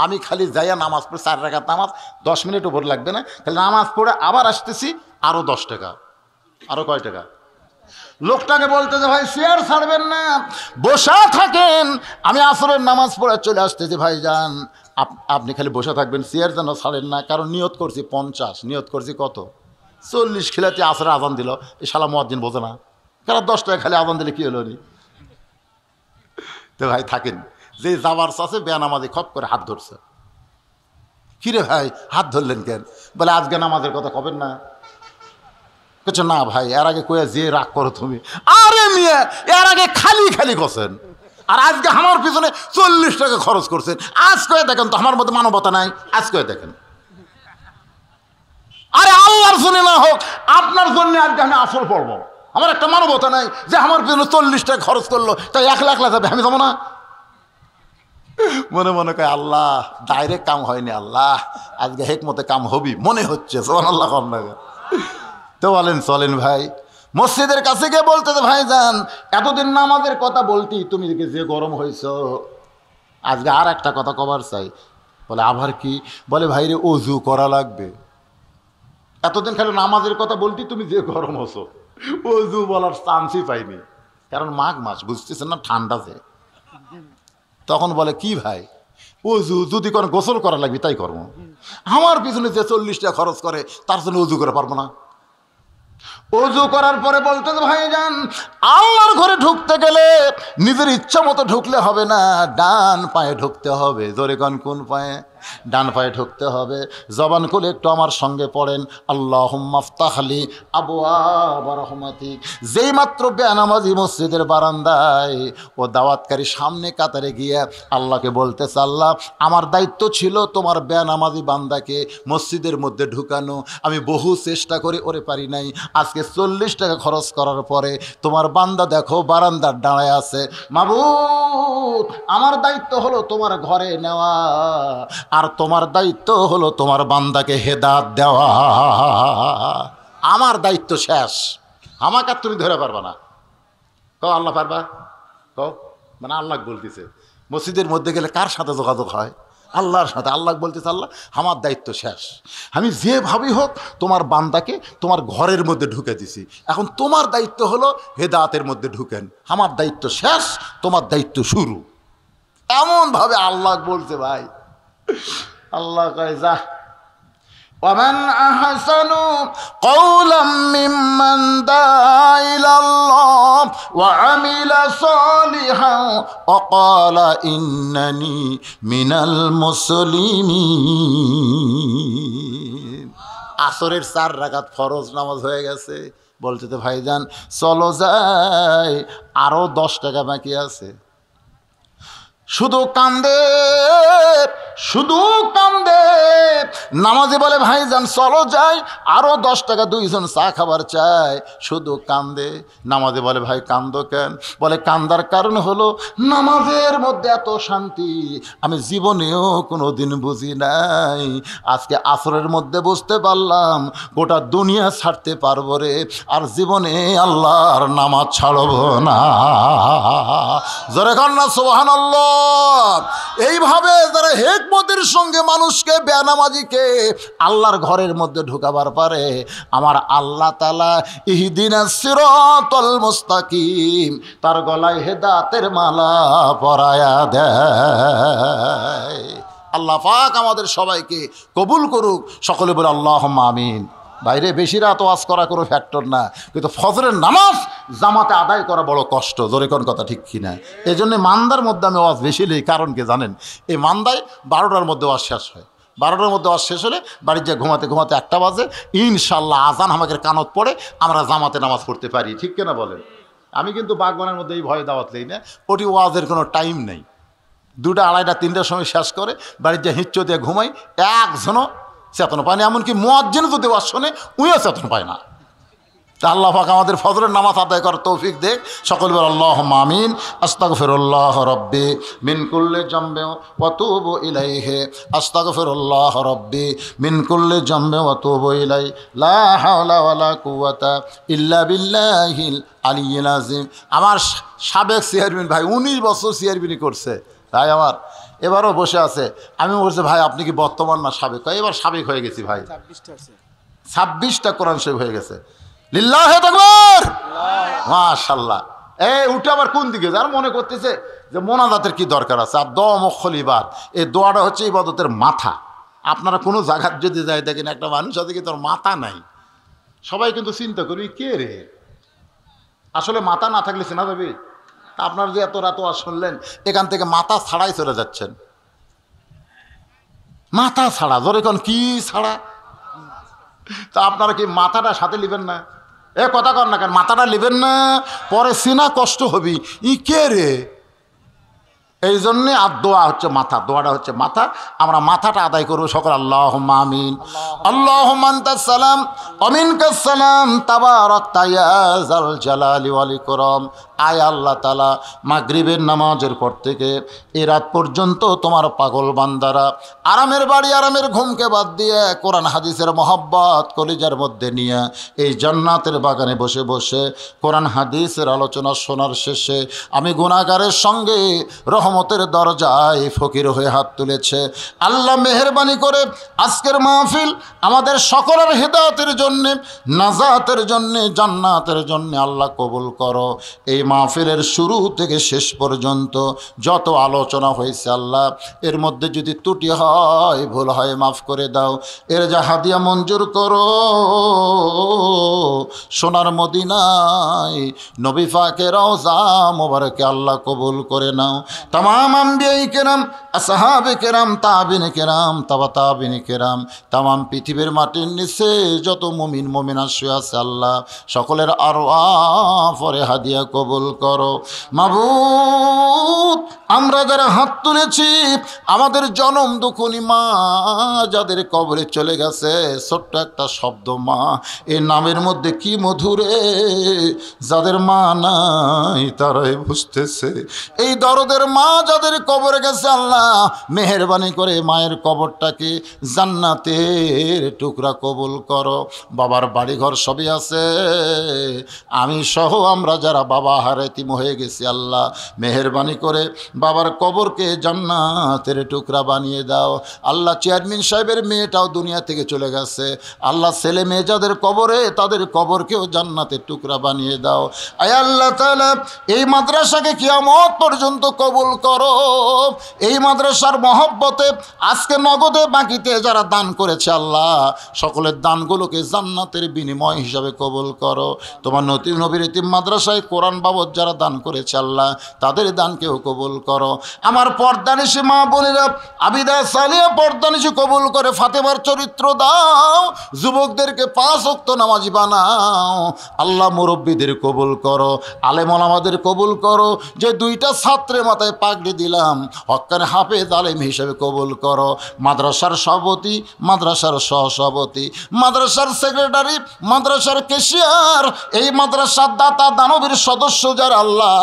আমি খালি যাইয়া নামাজ পড়ে চার টাকা নামাজ দশ মিনিট উপর লাগবে না তাহলে নামাজ পড়ে আবার আসতেছি আরও দশ টাকা আরও কয় টাকা লোকটাকে বলতে যে ভাই শেয়ার ছাড়বেন না বসা থাকেন আমি আসরের নামাজ পড়ে চলে আসতেছি ভাই যান আপনি খালি বসে থাকবেন শেয়ার যেন ছাড়েন না কারণ নিয়ত করছি পঞ্চাশ নিয়ত করছি কত চল্লিশ খেলাতে আসরে আজান দিল এই সালা মহাদিন বোঝে না কারণ দশ টাকা খালি আজান দিলে কী হলো নি তো ভাই থাকেন যে যাওয়ার বেয়া নামাজে খপ করে হাত ধরছে কিরে ভাই হাত ধরলেন কেন বলে আজকে নামাজের কথা কবেন না কিছু না ভাই এর আগে কয়ে যে রাগ করো তুমি আরে মিয়া এর আগে খালি খালি করছেন আর আজকে আমার পিছনে চল্লিশ টাকা খরচ করছেন আজ কয়ে দেখেন তো আমার মধ্যে মানবতা নাই আজ কয়ে দেখেন আরে আল্লাহর জন্য না হোক আপনার জন্য আজকে আমি আসল পড়বো আমার একটা মানবতা নাই যে আমার পিছনে চল্লিশ টাকা খরচ করলো তাই এক লাখ লাখ যাবে আমি যাবো না মনে মনে কয় আল্লাহ ডাইরেক্ট কাম হয়নি আল্লাহ আজকে হেকমতে কাম হবি মনে হচ্ছে সোহান আল্লাহ কম তো বলেন চলেন ভাই মসজিদের কাছে গিয়ে বলতে ভাই যান এতদিন নামাজের কথা বলতি তুমি যে গরম হয়েছ আজকে আর একটা কথা কবার চাই বলে আবার কি বলে ভাইরে অজু করা লাগবে এতদিন খালি নামাজের কথা বলতি তুমি যে গরম হছো অজু বলার চান্সই পাইনি কারণ মাঘ মাস বুঝতেছেন না ঠান্ডা যায় তখন বলে কি ভাই অজু যদি কোনো গোসল করা লাগবে তাই করবো আমার পিছনে যে চল্লিশটা খরচ করে তার জন্য উজু করে পারবো না অজু করার পরে বলতে ভাই যান আল্লাহর ঘরে ঢুকতে গেলে নিজের ইচ্ছা মতো ঢুকলে হবে না ডান পায়ে ঢুকতে হবে জোরে কন কোন পায়ে ডান পায়ে ঢুকতে হবে জবান খুলে একটু আমার সঙ্গে পড়েন আল্লাহ মাফতাহলি আবু আহমাতি যেই মাত্র বেনামাজি মসজিদের বারান্দায় ও দাওয়াতকারী সামনে কাতারে গিয়ে আল্লাহকে বলতে চাল্লাহ আমার দায়িত্ব ছিল তোমার বেনামাজি বান্দাকে মসজিদের মধ্যে ঢুকানো আমি বহু চেষ্টা করে ওরে পারি নাই আজকে চল্লিশ টাকা খরচ করার পরে তোমার বান্দা দেখো বারান্দার দাঁড়ায় আছে মাবু আমার দায়িত্ব হলো তোমার ঘরে নেওয়া আর তোমার দায়িত্ব হলো তোমার বান্দাকে হেদাত দেওয়া আমার দায়িত্ব শেষ আমাকে তুমি ধরে পারবা না ক আল্লাহ পারবা ক মানে আল্লাহ বলতেছে মসজিদের মধ্যে গেলে কার সাথে যোগাযোগ হয় আল্লাহর সাথে আল্লাহ বলতেছে আল্লাহ আমার দায়িত্ব শেষ আমি যেভাবেই হোক তোমার বান্দাকে তোমার ঘরের মধ্যে ঢুকে দিছি এখন তোমার দায়িত্ব হলো হেদাতের মধ্যে ঢুকেন আমার দায়িত্ব শেষ তোমার দায়িত্ব শুরু এমনভাবে আল্লাহ বলছে ভাই আল্লাহ কয় যা ومن أحسن قولا ممن دعا إلى الله وعمل صالحا وقال إنني من المسلمين আসরের চার রাকাত ফরজ নামাজ হয়ে গেছে বলতে ভাইজান চলো যাই আরও দশ টাকা বাকি আছে শুধু কান্দে শুধু কান্দে নামাজি বলে ভাই যান চলো যাই আরও দশ টাকা দুইজন চা খাবার চায় শুধু কান্দে নামাজি বলে ভাই কান্দ কেন বলে কান্দার কারণ হলো নামাজের মধ্যে এত শান্তি আমি জীবনেও কোনো দিন বুঝি নাই আজকে আসরের মধ্যে বুঝতে পারলাম গোটা দুনিয়া ছাড়তে পারবো রে আর জীবনে আল্লাহর নামাজ ছাড়ব না জোরে কান্না সোহান আল্লাহ সব এইভাবে তারা হেকমতের সঙ্গে মানুষকে বেনামাজিকে আল্লাহর ঘরের মধ্যে ঢুকাবার পারে আমার আল্লাহ তালা ইহদিন সিরতল মুস্তাকিম তার গলায় হেদাতের মালা পরায়া দেয় আল্লাহ পাক আমাদের সবাইকে কবুল করুক সকলে বলে আল্লাহ আমিন বাইরে বেশি রাত ওয়াজ করা কোনো ফ্যাক্টর না কিন্তু ফজরের নামাজ জামাতে আদায় করা বড় কষ্ট জোরে কোন কথা ঠিক কি না এই জন্যে মান্দার মধ্যে আমি ওয়াজ বেশি নেই কারণকে জানেন এই মান্দায় বারোটার মধ্যে ওয়াজ শেষ হয় বারোটার মধ্যে ওয়াজ শেষ হলে বাড়ির যে ঘুমাতে ঘুমাতে একটা বাজে ইনশাল্লাহ আজান আমাদের কানত পড়ে আমরা জামাতে নামাজ পড়তে পারি ঠিক কিনা বলেন আমি কিন্তু বাগবানের মধ্যে এই ভয় দাওয়াত নেই না ওটি ওয়াজের কোনো টাইম নেই দুটা আড়াইটা তিনটার সময় শেষ করে বাড়ির যে হিচ্চ দিয়ে ঘুমাই একজনও চেতনা পায় না এমনকি মোয়াজ্জেন যদি ওয়াজ শোনে উইও চেতন পায় না তা আল্লাহ পাক আমাদের ফজরের নামাজ আদায় করার তৌফিক দেখ সকল বের আল্লাহ মামিন আস্তাক ফেরুল্লাহ রব্বে মিন কুল্লে জম্বে অতুব হে আস্তাক ফেরুল্লাহ রব্বে মিন কুল্লে জম্বে অতুব ইলাই লা ইল্লা বিল্লাহিল আলিয়্যিল আজিম আমার সাবেক চেয়ারম্যান ভাই উনিশ বছর চেয়ারম্যানই করছে তাই আমার এবারও বসে আছে আমি বলছি ভাই আপনি কি বর্তমান না সাবেক এবার সাবেক হয়ে গেছি ভাই ছাব্বিশটা কোরআন শেখ হয়ে গেছে লিল্লাহ তকবর মাশাল্লাহ এ উঠে আবার কোন দিকে যার মনে করতেছে যে মোনাজাতের কি দরকার আছে আর দম অক্ষল ইবাদ এই দোয়াটা হচ্ছে ইবাদতের মাথা আপনারা কোনো জায়গার যদি যায় দেখেন একটা মানুষ আছে কি তোর মাথা নাই সবাই কিন্তু চিন্তা করি কে রে আসলে মাথা না থাকলে চেনা যাবে আপনার যে এত রাত আর শুনলেন এখান থেকে মাথা ছাড়াই চলে যাচ্ছেন মাথা ছাড়া এখন কি ছাড়া তা আপনারা কি মাথাটা সাথে নেবেন না এ কথা কর না কেন মাথাটা নেবেন না পরে সিনা কষ্ট হবি ই কে রে এই জন্যে আর দোয়া হচ্ছে মাথা দোয়াটা হচ্ছে মাথা আমরা মাথাটা আদায় করবো সকল আল্লাহ আমিন আল্লাহ সালাম অমিন কালাম তাবার জালালি আলী করম আয় আল্লাহ তালা মাগরিবের নামাজের পর থেকে এ রাত পর্যন্ত তোমার পাগল বান্দারা আরামের বাড়ি আরামের ঘুমকে বাদ দিয়ে কোরআন হাদিসের মহব্বত কলিজার মধ্যে নিয়ে এই জান্নাতের বাগানে বসে বসে কোরআন হাদিসের আলোচনা শোনার শেষে আমি গুণাগারের সঙ্গে রহমতের দরজায় ফকির হয়ে হাত তুলেছে আল্লাহ মেহরবানি করে আজকের মাহফিল আমাদের সকলের হেদায়তের জন্যে নাজাতের জন্যে জান্নাতের জন্যে আল্লাহ কবুল করো এই মাহফিলের শুরু থেকে শেষ পর্যন্ত যত আলোচনা হয়েছে আল্লাহ এর মধ্যে যদি ত্রুটি হয় ভুল হয় মাফ করে দাও এর যা হাদিয়া মঞ্জুর করো সোনার মদিনায় নবী ফাঁকেরাও যা মোবারকে আল্লাহ কবুল করে নাও তামাম আমি কেরাম আসাহাবি কেরাম তাবিন কেরাম তাবা তাবিন কেরাম তামাম পৃথিবীর মাটির নিচে যত মমিন মমিনা শুয়ে আছে আল্লাহ সকলের আরো আফরে হাদিয়া কবুল কবুল করো মাবুদ আমরা যারা হাত তুলেছি আমাদের জনম দুখুনি মা যাদের কবরে চলে গেছে ছোট্ট একটা শব্দ মা এ নামের মধ্যে কি মধুরে যাদের মা নাই তারাই বুঝতেছে এই দরদের মা যাদের কবরে গেছে আল্লাহ মেহরবানি করে মায়ের কবরটাকে জান্নাতের টুকরা কবুল করো বাবার বাড়িঘর সবই আছে আমি সহ আমরা যারা বাবা হারাইতিম হয়ে গেছি আল্লাহ মেহরবানি করে বাবার কবরকে জান্নাতের টুকরা বানিয়ে দাও আল্লাহ চেয়ারম্যান সাহেবের মেয়েটাও দুনিয়া থেকে চলে গেছে আল্লাহ ছেলে মেয়ে যাদের কবরে তাদের কবরকেও জান্নাতের টুকরা বানিয়ে দাও আয় আল্লাহ তাহলে এই মাদ্রাসাকে কিয়ামত পর্যন্ত কবুল করো এই মাদ্রাসার মহব্বতে আজকে নগদে বাকিতে যারা দান করেছে আল্লাহ সকলের দানগুলোকে জান্নাতের বিনিময় হিসাবে কবুল করো তোমার নতুন নবীর মাদ্রাসায় কোরআন বাবদ যারা দান করেছে আল্লাহ তাদের দানকেও কবুল করো করো আমার পর্দানিশি মা বোনেরা আবিদা সালিয়া পর্দানিশি কবুল করে ফাতেমার চরিত্র দাও যুবকদেরকে পাঁচ অক্ত নামাজি বানাও আল্লাহ মুরব্বীদের কবুল করো আলেমন আমাদের কবুল করো যে দুইটা ছাত্রের মাথায় পাগড়ি দিলাম হকানে হাফেজ আলেম হিসেবে কবুল করো মাদ্রাসার সভাপতি মাদ্রাসার সহসভাপতি মাদ্রাসার সেক্রেটারি মাদ্রাসার কেশিয়ার এই মাদ্রাসার দাতা দানবীর সদস্য যার আল্লাহ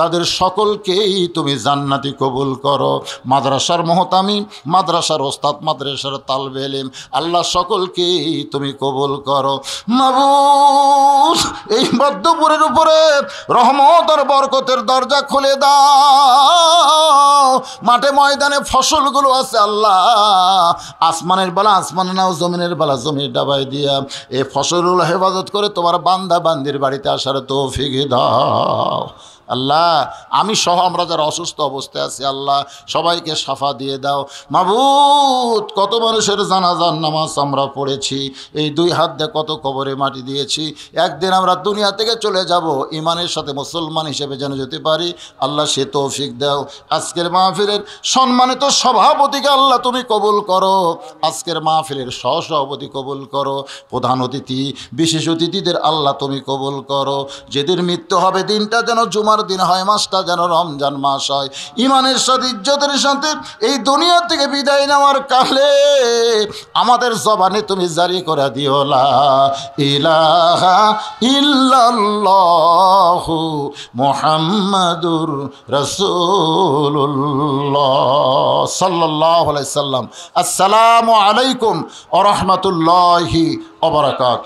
তাদের সকলকেই তুমি জান্নাতি কবুল করো মাদ্রাসার মোহতামি মাদ্রাসার ওস্তাদ মাদ্রাসার তালবে এলিম আল্লাহ সকলকে তুমি কবুল করো মাবুস এই বদ্ধপুরের উপরে রহমত আর বরকতের দরজা খুলে দাও মাঠে ময়দানে ফসলগুলো আছে আল্লাহ আসমানের বেলা আসমান নাও জমিনের বেলা জমি ডাবাই দিয়া এই ফসলগুলো হেফাজত করে তোমার বান্দা বান্দির বাড়িতে আসার তো ফিগে দাও আল্লাহ আমি সহ আমরা যারা অসুস্থ অবস্থায় আছি আল্লাহ সবাইকে সাফা দিয়ে দাও মাবুত কত মানুষের যান নামাজ আমরা পড়েছি এই দুই হাত দিয়ে কত কবরে মাটি দিয়েছি একদিন আমরা দুনিয়া থেকে চলে যাব ইমানের সাথে মুসলমান হিসেবে যেন যেতে পারি আল্লাহ সে তৌফিক দাও আজকের মাহফিলের সম্মানিত সভাপতিকে আল্লাহ তুমি কবুল করো আজকের মাহফিলের সহসভাপতি কবুল করো প্রধান অতিথি বিশেষ অতিথিদের আল্লাহ তুমি কবুল করো যেদিন মৃত্যু হবে দিনটা যেন জুমা জুমার দিন হয় মাসটা যেন রমজান মাস হয় ইমানের সাথে ইজ্জতের সাথে এই দুনিয়া থেকে বিদায় নেওয়ার কালে আমাদের জবানে তুমি জারি করে দিও লা ইলাহা সাল্লাম আসসালামু আলাইকুম আরহামতুল্লাহি অবরাকাত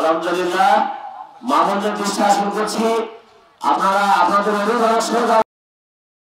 আলহামদুলিল্লাহ মামুন বিশ্বাস করছি আপনারা আপনাদের অভিভাবক